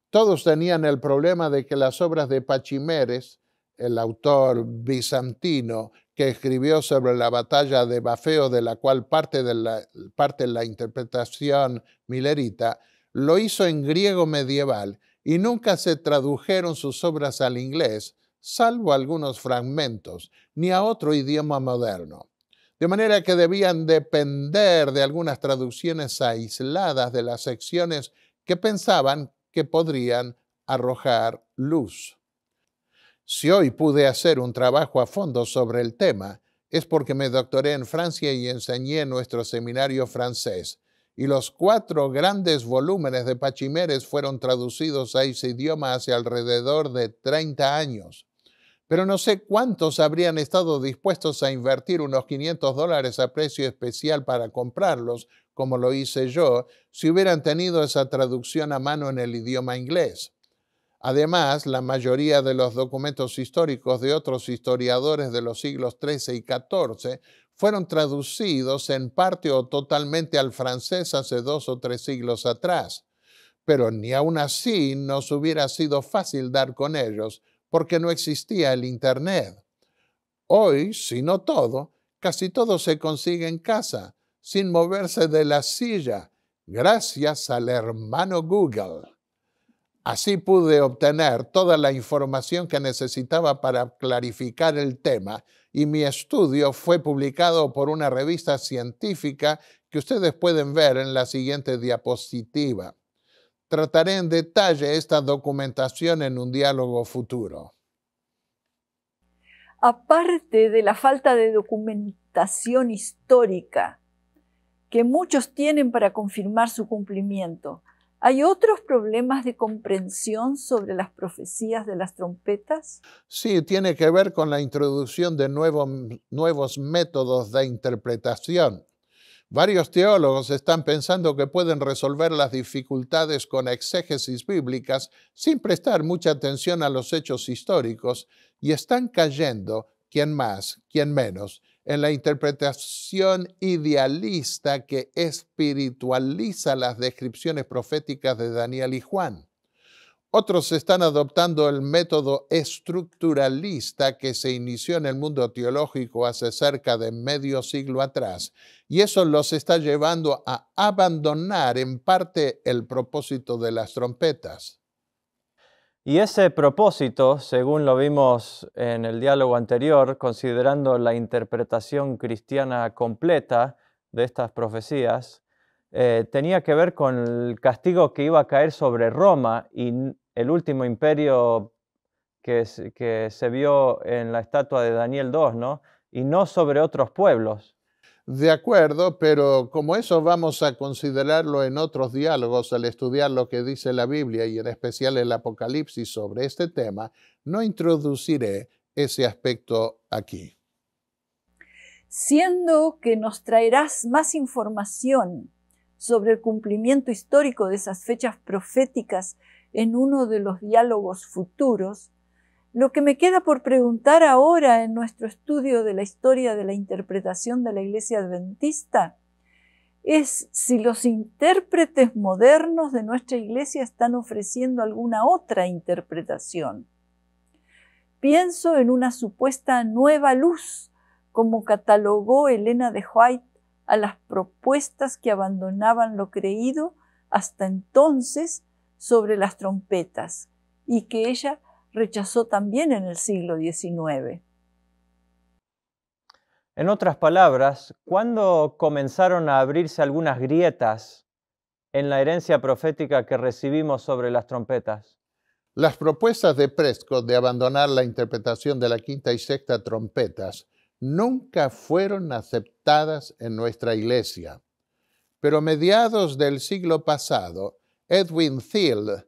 Todos tenían el problema de que las obras de Pachimeres, el autor bizantino que escribió sobre la batalla de Bafeo, de la cual parte, de la, parte la interpretación milerita, lo hizo en griego medieval y nunca se tradujeron sus obras al inglés, salvo algunos fragmentos, ni a otro idioma moderno. De manera que debían depender de algunas traducciones aisladas de las secciones que pensaban que podrían arrojar luz. Si hoy pude hacer un trabajo a fondo sobre el tema, es porque me doctoré en Francia y enseñé en nuestro seminario francés, y los cuatro grandes volúmenes de Pachimeres fueron traducidos a ese idioma hace alrededor de 30 años. Pero no sé cuántos habrían estado dispuestos a invertir unos 500 dólares a precio especial para comprarlos, como lo hice yo, si hubieran tenido esa traducción a mano en el idioma inglés. Además, la mayoría de los documentos históricos de otros historiadores de los siglos XIII y XIV fueron traducidos en parte o totalmente al francés hace dos o tres siglos atrás, pero ni aún así nos hubiera sido fácil dar con ellos porque no existía el Internet. Hoy, si no todo, casi todo se consigue en casa, sin moverse de la silla, gracias al hermano Google. Así pude obtener toda la información que necesitaba para clarificar el tema y mi estudio fue publicado por una revista científica que ustedes pueden ver en la siguiente diapositiva. Trataré en detalle esta documentación en un diálogo futuro. Aparte de la falta de documentación histórica que muchos tienen para confirmar su cumplimiento, ¿Hay otros problemas de comprensión sobre las profecías de las trompetas? Sí, tiene que ver con la introducción de nuevos métodos de interpretación. Varios teólogos están pensando que pueden resolver las dificultades con exégesis bíblicas sin prestar mucha atención a los hechos históricos y están cayendo, quien más, quien menos, en la interpretación idealista que espiritualiza las descripciones proféticas de Daniel y Juan. Otros están adoptando el método estructuralista que se inició en el mundo teológico hace cerca de medio siglo atrás, y eso los está llevando a abandonar en parte el propósito de las trompetas. Y ese propósito, según lo vimos en el diálogo anterior, considerando la interpretación cristiana completa de estas profecías, eh, tenía que ver con el castigo que iba a caer sobre Roma y el último imperio que, se vio en la estatua de Daniel 2, ¿no? y no sobre otros pueblos. De acuerdo, pero como eso vamos a considerarlo en otros diálogos al estudiar lo que dice la Biblia y en especial el Apocalipsis sobre este tema, no introduciré ese aspecto aquí. Siendo que nos traerás más información sobre el cumplimiento histórico de esas fechas proféticas en uno de los diálogos futuros, lo que me queda por preguntar ahora en nuestro estudio de la historia de la interpretación de la Iglesia Adventista es si los intérpretes modernos de nuestra Iglesia están ofreciendo alguna otra interpretación. Pienso en una supuesta nueva luz, como catalogó Elena de White a las propuestas que abandonaban lo creído hasta entonces sobre las trompetas, y que ella rechazó también en el siglo XIX. En otras palabras, ¿cuándo comenzaron a abrirse algunas grietas en la herencia profética que recibimos sobre las trompetas? Las propuestas de Prescott de abandonar la interpretación de la quinta y sexta trompetas nunca fueron aceptadas en nuestra iglesia. Pero mediados del siglo pasado, Edwin Thiel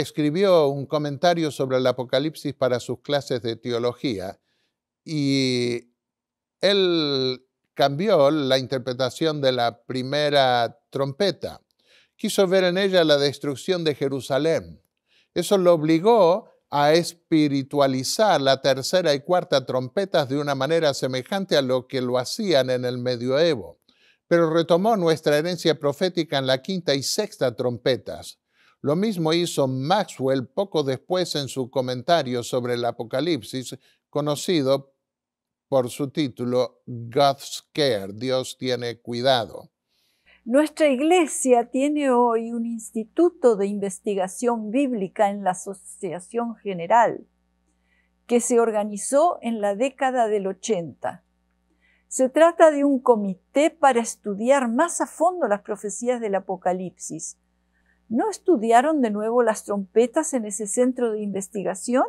escribió un comentario sobre el Apocalipsis para sus clases de teología y él cambió la interpretación de la primera trompeta. Quiso ver en ella la destrucción de Jerusalén. Eso lo obligó a espiritualizar la tercera y cuarta trompetas de una manera semejante a lo que lo hacían en el medioevo. Pero retomó nuestra herencia profética en la quinta y sexta trompetas lo mismo hizo Maxwell poco después en su comentario sobre el Apocalipsis, conocido por su título God's Care, Dios tiene cuidado. Nuestra iglesia tiene hoy un instituto de investigación bíblica en la Asociación General, que se organizó en la década del 80. Se trata de un comité para estudiar más a fondo las profecías del Apocalipsis, ¿No estudiaron de nuevo las trompetas en ese centro de investigación?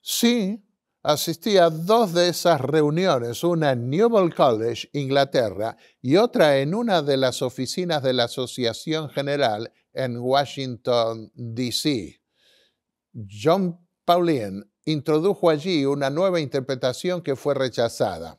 Sí, asistí a dos de esas reuniones, una en Newell College, Inglaterra, y otra en una de las oficinas de la Asociación General en Washington, D.C. John Pauline introdujo allí una nueva interpretación que fue rechazada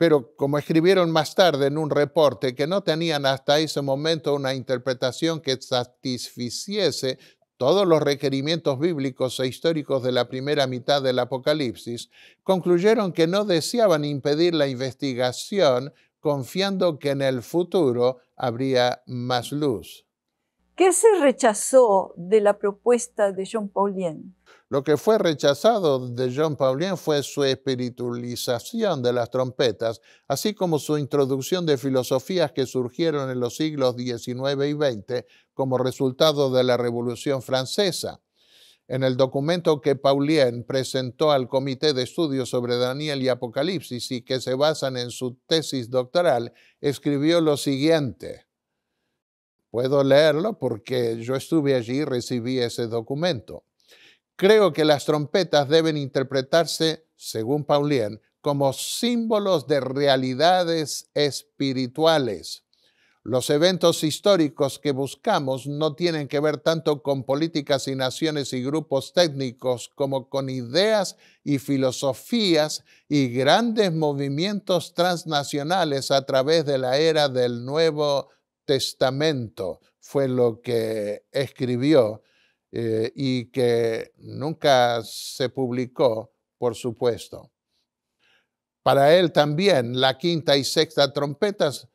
pero como escribieron más tarde en un reporte, que no tenían hasta ese momento una interpretación que satisficiese todos los requerimientos bíblicos e históricos de la primera mitad del Apocalipsis, concluyeron que no deseaban impedir la investigación, confiando que en el futuro habría más luz. ¿Qué se rechazó de la propuesta de Jean Paulien? Lo que fue rechazado de John Paulien fue su espiritualización de las trompetas, así como su introducción de filosofías que surgieron en los siglos XIX y XX como resultado de la Revolución Francesa. En el documento que Paulien presentó al Comité de Estudios sobre Daniel y Apocalipsis y que se basan en su tesis doctoral, escribió lo siguiente. Puedo leerlo porque yo estuve allí y recibí ese documento. Creo que las trompetas deben interpretarse, según Paulien, como símbolos de realidades espirituales. Los eventos históricos que buscamos no tienen que ver tanto con políticas y naciones y grupos técnicos como con ideas y filosofías y grandes movimientos transnacionales a través de la era del Nuevo Testamento, fue lo que escribió eh, y que nunca se publicó, por supuesto. Para él también la quinta y sexta trompetas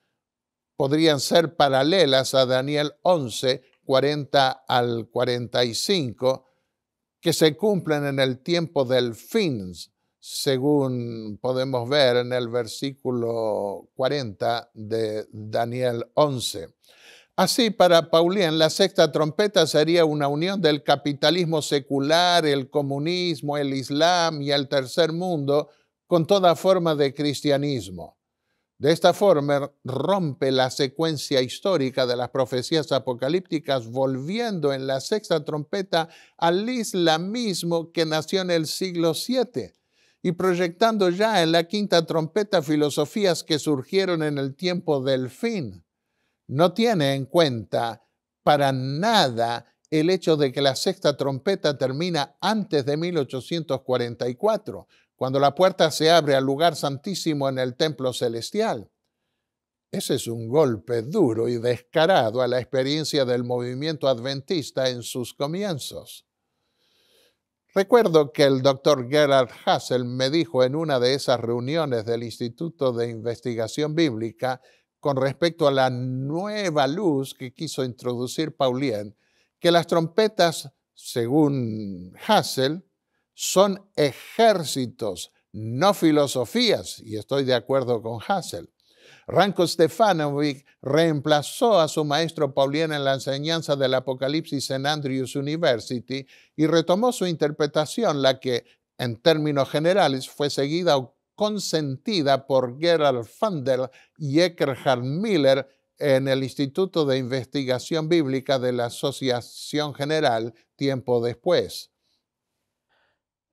podrían ser paralelas a Daniel 11, 40 al 45, que se cumplen en el tiempo del fin, según podemos ver en el versículo 40 de Daniel 11. Así, para Paulián, la sexta trompeta sería una unión del capitalismo secular, el comunismo, el islam y el tercer mundo con toda forma de cristianismo. De esta forma rompe la secuencia histórica de las profecías apocalípticas, volviendo en la sexta trompeta al islamismo que nació en el siglo VII y proyectando ya en la quinta trompeta filosofías que surgieron en el tiempo del fin no tiene en cuenta para nada el hecho de que la sexta trompeta termina antes de 1844, cuando la puerta se abre al lugar santísimo en el templo celestial. Ese es un golpe duro y descarado a la experiencia del movimiento adventista en sus comienzos. Recuerdo que el doctor Gerard Hassel me dijo en una de esas reuniones del Instituto de Investigación Bíblica con respecto a la nueva luz que quiso introducir Paulien, que las trompetas, según Hassel, son ejércitos, no filosofías, y estoy de acuerdo con Hassel. Ranko Stefanovic reemplazó a su maestro Paulien en la enseñanza del Apocalipsis en Andrews University y retomó su interpretación, la que, en términos generales, fue seguida consentida por Gerald Fandel y Eckerhard Miller en el Instituto de Investigación Bíblica de la Asociación General tiempo después.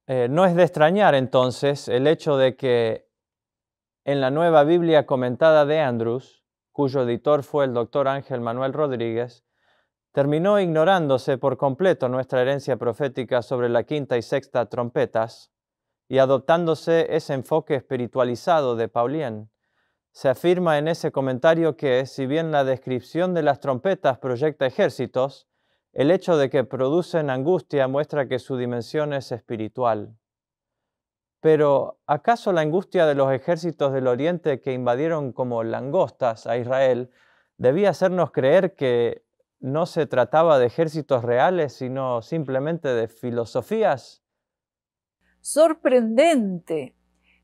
Eh, no es de extrañar entonces el hecho de que en la nueva Biblia comentada de Andrews, cuyo editor fue el doctor Ángel Manuel Rodríguez, terminó ignorándose por completo nuestra herencia profética sobre la quinta y sexta trompetas, y adoptándose ese enfoque espiritualizado de Paulien. Se afirma en ese comentario que, si bien la descripción de las trompetas proyecta ejércitos, el hecho de que producen angustia muestra que su dimensión es espiritual. Pero, ¿acaso la angustia de los ejércitos del Oriente que invadieron como langostas a Israel debía hacernos creer que no se trataba de ejércitos reales, sino simplemente de filosofías sorprendente.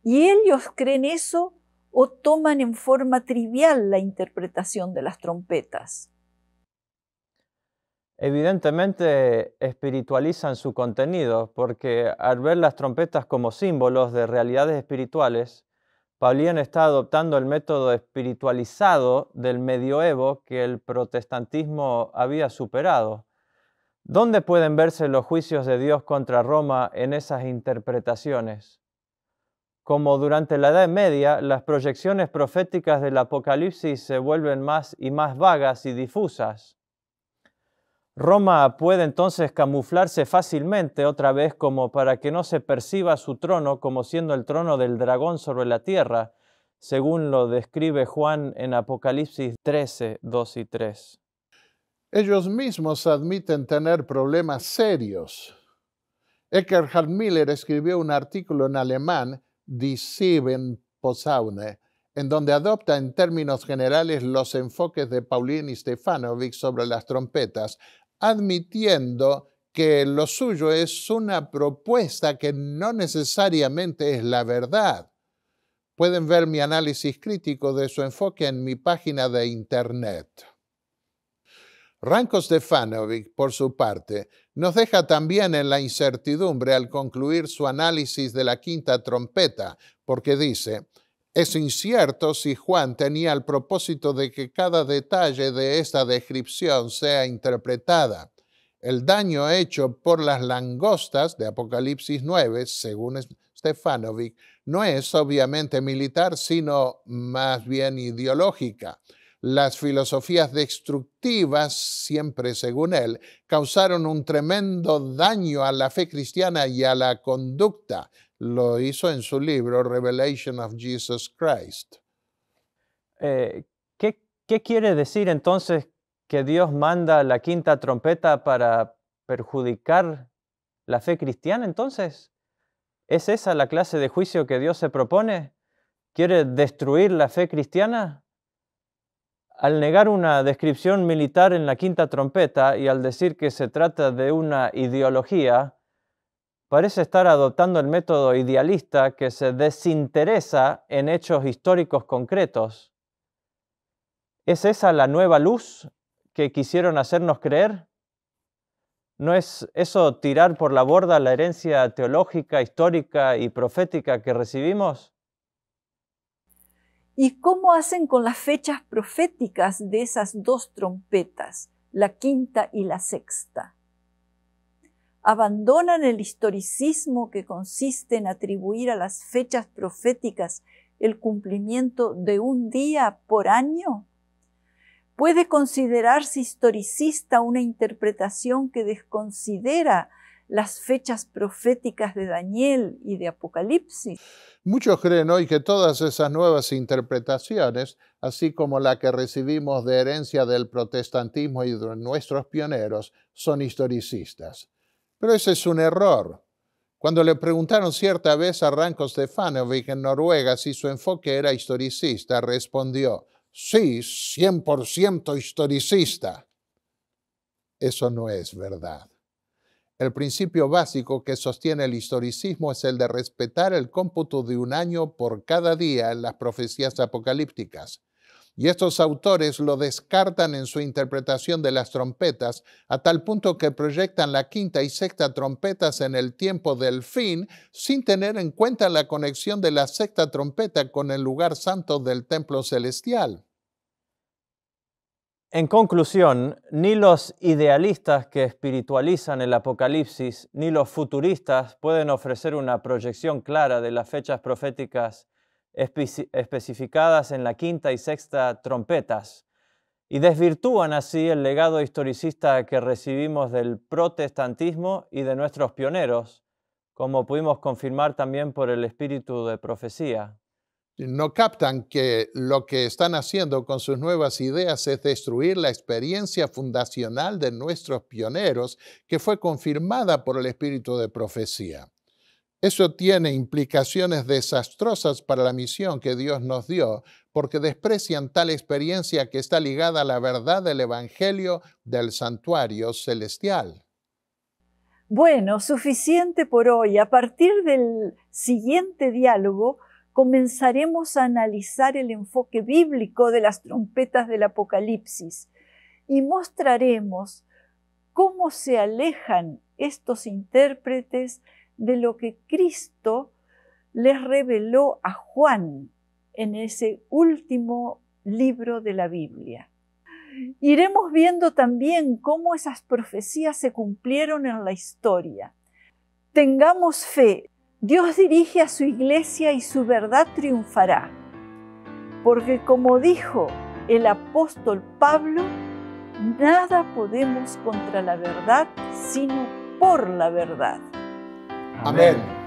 Y ellos creen eso o toman en forma trivial la interpretación de las trompetas. Evidentemente espiritualizan su contenido porque al ver las trompetas como símbolos de realidades espirituales, Paulián está adoptando el método espiritualizado del medioevo que el protestantismo había superado. ¿Dónde pueden verse los juicios de Dios contra Roma en esas interpretaciones? Como durante la Edad Media, las proyecciones proféticas del Apocalipsis se vuelven más y más vagas y difusas. Roma puede entonces camuflarse fácilmente otra vez como para que no se perciba su trono como siendo el trono del dragón sobre la tierra, según lo describe Juan en Apocalipsis 13, 2 y 3. Ellos mismos admiten tener problemas serios. Eckhard Miller escribió un artículo en alemán, Die Sieben Posaune, en donde adopta en términos generales los enfoques de Pauline y Stefanovic sobre las trompetas, admitiendo que lo suyo es una propuesta que no necesariamente es la verdad. Pueden ver mi análisis crítico de su enfoque en mi página de internet. Ranko Stefanovic, por su parte, nos deja también en la incertidumbre al concluir su análisis de la quinta trompeta, porque dice, es incierto si Juan tenía el propósito de que cada detalle de esta descripción sea interpretada. El daño hecho por las langostas de Apocalipsis 9, según Stefanovic, no es obviamente militar, sino más bien ideológica. Las filosofías destructivas, siempre según él, causaron un tremendo daño a la fe cristiana y a la conducta. Lo hizo en su libro Revelation of Jesus Christ. Eh, ¿Qué quiere decir entonces que Dios manda la quinta trompeta para perjudicar la fe cristiana entonces? ¿Es esa la clase de juicio que Dios se propone? ¿Quiere destruir la fe cristiana? al negar una descripción militar en la quinta trompeta y al decir que se trata de una ideología, parece estar adoptando el método idealista que se desinteresa en hechos históricos concretos. ¿Es esa la nueva luz que quisieron hacernos creer? ¿No es eso tirar por la borda la herencia teológica, histórica y profética que recibimos? ¿Y cómo hacen con las fechas proféticas de esas dos trompetas, la quinta y la sexta? Abandonan el historicismo que consiste en atribuir a las fechas proféticas el cumplimiento de un día por año. ¿Puede considerarse historicista una interpretación que desconsidera las fechas proféticas de Daniel y de Apocalipsis. Muchos creen hoy que todas esas nuevas interpretaciones, así como la que recibimos de herencia del protestantismo y de nuestros pioneros, son historicistas. Pero ese es un error. Cuando le preguntaron cierta vez a Ranko Stefanovic en Noruega si su enfoque era historicista, respondió, sí, 100% historicista. Eso no es verdad. El principio básico que sostiene el historicismo es el de respetar el cómputo de un año por cada día en las profecías apocalípticas. Y estos autores lo descartan en su interpretación de las trompetas, a tal punto que proyectan la quinta y sexta trompetas en el tiempo del fin, sin tener en cuenta la conexión de la sexta trompeta con el lugar santo del templo celestial. En conclusión, ni los idealistas que espiritualizan el Apocalipsis, ni los futuristas pueden ofrecer una proyección clara de las fechas proféticas especificadas en la quinta y sexta trompetas, y desvirtúan así el legado historicista que recibimos del protestantismo y de nuestros pioneros, como pudimos confirmar también por el espíritu de profecía no captan que lo que están haciendo con sus nuevas ideas es destruir la experiencia fundacional de nuestros pioneros que fue confirmada por el espíritu de profecía. Eso tiene implicaciones desastrosas para la misión que Dios nos dio, porque desprecian tal experiencia que está ligada a la verdad del Evangelio del santuario celestial. Bueno, suficiente por hoy. A partir del siguiente diálogo, comenzaremos a analizar el enfoque bíblico de las trompetas del Apocalipsis y mostraremos cómo se alejan estos intérpretes de lo que Cristo les reveló a Juan en ese último libro de la Biblia. Iremos viendo también cómo esas profecías se cumplieron en la historia. Tengamos fe Dios dirige a su iglesia y su verdad triunfará, porque como dijo el apóstol Pablo, nada podemos contra la verdad sino por la verdad. Amén.